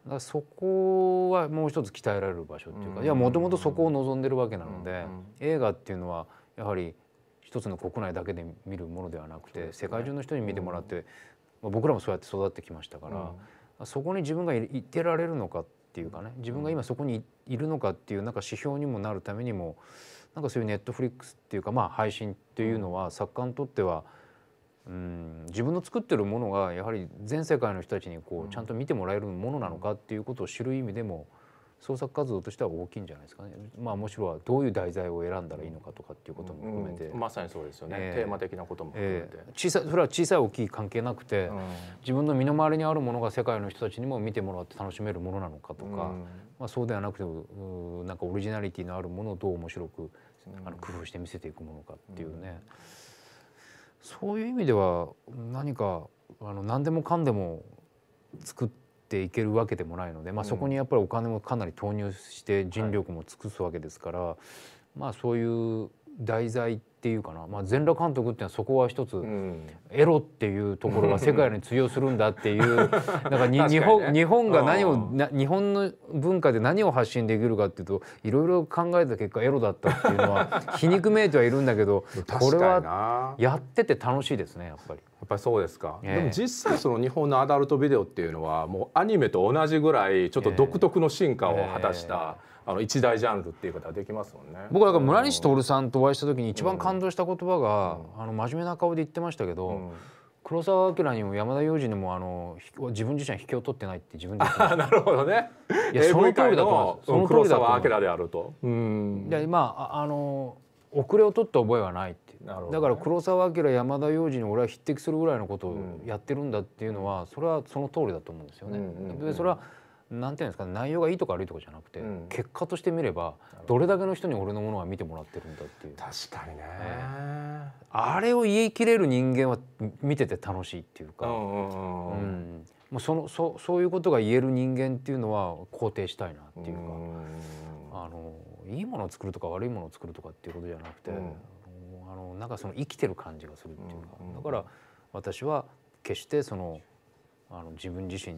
だからそこはもう一つ鍛えられる場所っていうかいやもともとそこを望んでるわけなので映画っていうのはやはり一つの国内だけで見るものではなくて世界中の人に見てもらって僕らもそうやって育ってきましたからそこに自分がいてられるのかっっていうかね自分が今そこにいるのかっていうなんか指標にもなるためにもなんかそういうネットフリックスっていうかまあ配信っていうのは作家にとってはうん自分の作ってるものがやはり全世界の人たちにこうちゃんと見てもらえるものなのかっていうことを知る意味でも、うん創作活動としては大きいんじゃないですかね、まあ、もしろはどういう題材を選んだらいいのかとかっていうことも含めて、うんうん、まさにそうですよね、えー、テーマ的なことも含めて、えー、小さそれは小さい大きい関係なくて、うん、自分の身の回りにあるものが世界の人たちにも見てもらって楽しめるものなのかとか、うん、まあ、そうではなくてうなんかオリジナリティのあるものをどう面白くあの工夫して見せていくものかっていうね、そういう意味では何かあの何でもかんでも作ってっていけるわけでもないので、まあ、そこにやっぱりお金もかなり投入して尽力も尽くすわけですから、まあそういう題材ってっていうかな、まあ、全裸監督っていうのはそこは一つ、エロっていうところが世界に通用するんだっていう なんかにね、日本日本が何をな日本の文化で何を発信できるかっていうといろいろ考えた結果エロだったっていうのは 皮肉めいてはいるんだけどこれはやってて楽しいですねやっぱり。やっぱりそうですか、えー、でも実際その日本のアダルトビデオっていうのはもうアニメと同じぐらいちょっと独特の進化を果たした。えーえーあの一大ジャンルっていうことはできますもんね。僕だか村西徹さんとお会いした時に一番感動した言葉が、うん、あの真面目な顔で言ってましたけど。うん黒澤明にも山田洋次にもあの自分自身は引きを取ってないって自分で言ってなるほどね。いやその通りだと思います。黒澤明であると。うん。でまああの遅れを取った覚えはないって。ね、だから黒澤明山田洋次に俺は匹敵するぐらいのことをやってるんだっていうのは、それはその通りだと思うんですよね。でそれは。なんていうんですか、内容がいいとか悪いとかじゃなくて、うん、結果として見ればどれだけの人に俺のものは見てもらってるんだっていう確かにね、ね、あれを言い切れる人間は見てて楽しいっていうか、うんもうそのそそういうことが言える人間っていうのは肯定したいなっていうか、うあのいいものを作るとか悪いものを作るとかっていうことじゃなくて、うん、あのなんかその生きてる感じがするっていうか、だから私は決してそのあの自分自身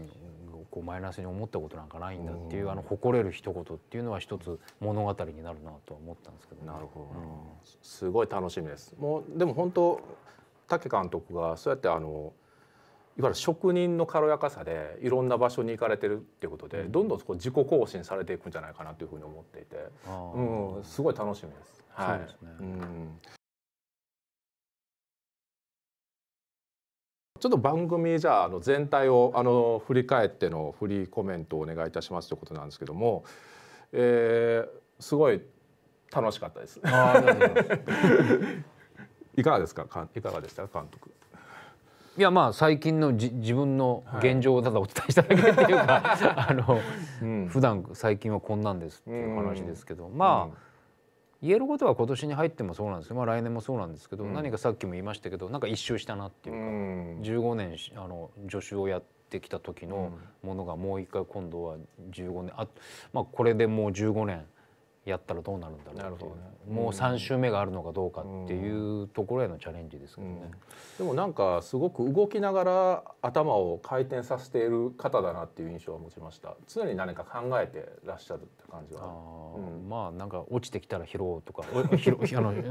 をこうマイナスに思ったことなんかないんだっていうあの誇れる一言っていうのは一つ物語になるなとは思ったんですけど、ね、なるほど、うん、すごい楽しみですもうでも本当武監督がそうやってあのいわゆる職人の軽やかさでいろんな場所に行かれてるっていうことで、うん、どんどんこう自己更新されていくんじゃないかなというふうに思っていて、うん、すごい楽しみです。はい、ね、うんちょっと番組じゃああの全体をあの振り返ってのフリーコメントをお願いいたしますということなんですけども、えー、すごい楽しかったです。いかがですかいかがでした監督いやまあ最近のじ自分の現状をただお伝えしただけっていうか、はい、あの、うん、普段最近はこんなんですっていう話ですけど、まあ、言えることは今年に入ってもそうなんですまあ、来年もそうなんですけど、うん、何かさっきも言いましたけどなんか一周したなっていうか、うん、15年あの助手をやってきた時のものがもう一回今度は15年あまあこれでもう15年やったらどうなるんだろうなね、もう3周目があるのかどうかっていうところへのチャレンジですけどね、うん、でもなんかすごく動きながら頭を回転させている方だなっていう印象を持ちました常に何か考えてらっしゃるって感じはあ、うん、まあなんか落ちてきたら拾おうとか あの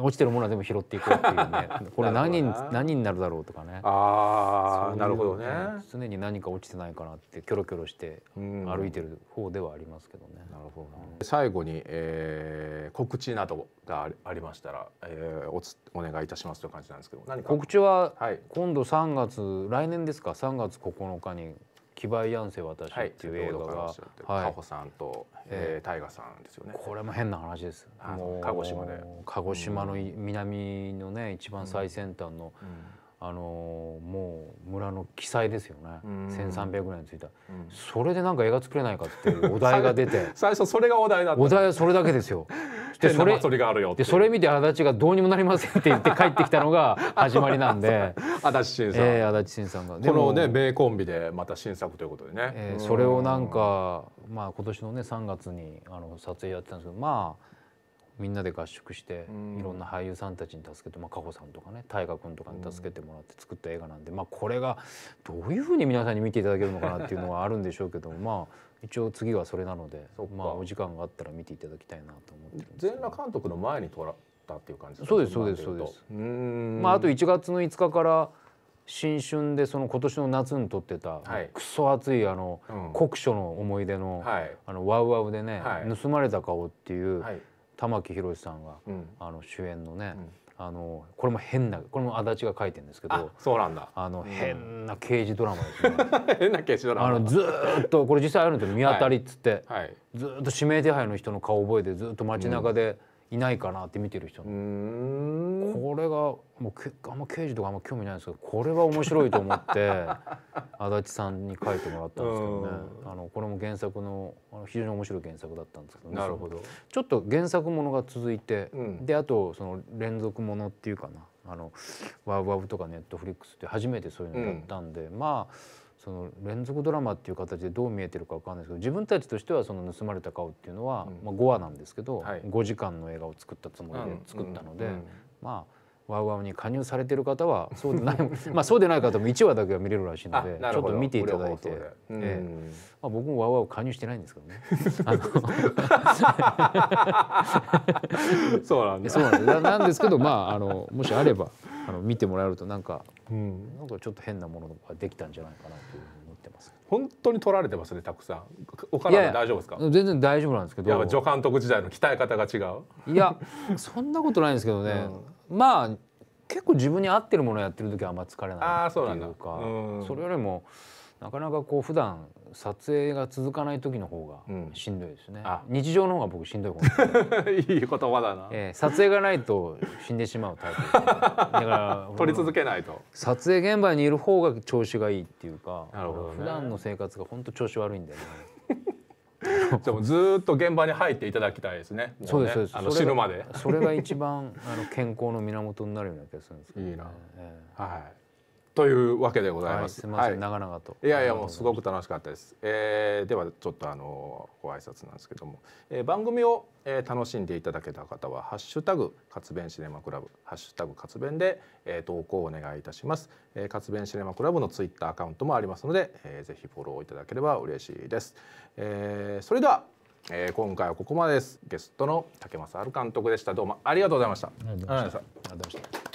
落ちてるものは全部拾っていこうっていうね これ何に何になるだろうとかねああなるほどね常に何か落ちてないかなってキョロキョロして歩いてる方ではありますけどね、うん、なるほど、最後に、えーえー、告知などがありましたら、えー、おつお願いいたしますという感じなんですけど何か告知は、今度3月来年ですか3月9日に「キバやんせ私」っていう映画が、はい、カホさんと、えー、タイガさんですよねこれも変な話です鹿児島で鹿児島の南のね一番最先端の、うんあのもう村の記載ですよね、1300ぐらいについた、うん、それでなんか映画作れないかっていうお題が出て 最初それがお題だったお題はそれだけですよ でそれでそれ見て足立がどうにもなりませんって言って帰ってきたのが 始まりなんで足立新さん、えー、足立新さんがこのね名コンビでまた新作ということでね、えー、それをなんかまあ今年のね3月にあの撮影やってたんですけどまあみんなで合宿して、いろんな俳優さんたちに助けて、まあ、加穂さんとかね大河君とかに助けてもらって作った映画なんで、まあ、これがどういうふうに皆さんに見ていただけるのかなっていうのはあるんでしょうけどまあ一応次はそれなのでまあ、お時間があったら見ていただきたいなと思ってるんです全裸監督の前に撮らったっていう感じそうですそうですそうですうん、まあ、あと1月の5日から新春でその今年の夏に撮ってた、はい、クソ暑いあの、うん、酷暑の思い出のはい、あのワウワウでね、はい、盗まれた顔」っていう、はい玉木宏さんが、あの主演のね、あのこれも変なこれも足立が書いてるんですけどそうなんだあの変な刑事ドラマですね 変な刑事ドラマあのずっとこれ実際あるんですよ見当たりっつって、はいはい、ずっと指名手配の人の顔を覚えてずっと街中で、うんいないかなって見てる人これがもうけあんま刑事とかあんま興味ないんですけどこれは面白いと思って足立さんに書いてもらったんですけどねあのこれも原作のあの非常に面白い原作だったんですけど、ね、なるほどちょっと原作ものが続いて、うん、であとその連続ものっていうかなあのワウワブとかネットフリックスって初めてそういうのやったんで、うん、まあその連続ドラマっていう形でどう見えてるかわかんないですけど自分たちとしてはその盗まれた顔っていうのは、まあ5話なんですけど、は5時間の映画を作ったつもりで作ったので、まあワウワウに加入されてる方はそうでない まあそうでない方も1話だけは見れるらしいのでちょっと見ていただいて、えまあ、僕もワウワウ加入してないんですけどね そうなんですなんですけどまああのもしあればあの見てもらえるとなんかうん、なんかちょっと変なものができたんじゃないかなというふうに思ってます。本当に取られてますね、たくさん。お金は大丈夫ですか。全然大丈夫なんですけど。やっぱ助監督時代の鍛え方が違う。いや、そんなことないんですけどね。うん、まあ、結構自分に合ってるものをやってる時はあんま疲れないっていうか。あそうなんだ、うん、それよりも。なかなかこう普段撮影が続かない時の方がしんどいですね、うん、日常の方が僕しんどいいい言葉だな、えー、撮影がないと死んでしまうタイプ、だから撮り続けないと撮影現場にいる方が調子がいいっていうかなるほど、ね、普段の生活が本当調子悪いんだよねで もずっと現場に入っていただきたいですね。うねそうですそうです。あの死ぬまで。それが一番あの健康の源になるような気がするんですけど、ね、いいな。えー、はい。というわけでございます。はい、すみません、はい、長々と。いやいやもうすごく楽しかったです。えー、ではちょっとあのご挨拶なんですけども、えー、番組を、えー、楽しんでいただけた方はハッシュタグ活弁シネマクラブハッシュタグ活弁で、えー、投稿をお願いいたします。えー、活弁シネマクラブのツイッターアカウントもありますので、えー、ぜひフォローいただければ嬉しいです。えー、それでは。えー、今回はここまでです。ゲストの竹正春監督でした。どうもありがとうございました。ありがとうございました。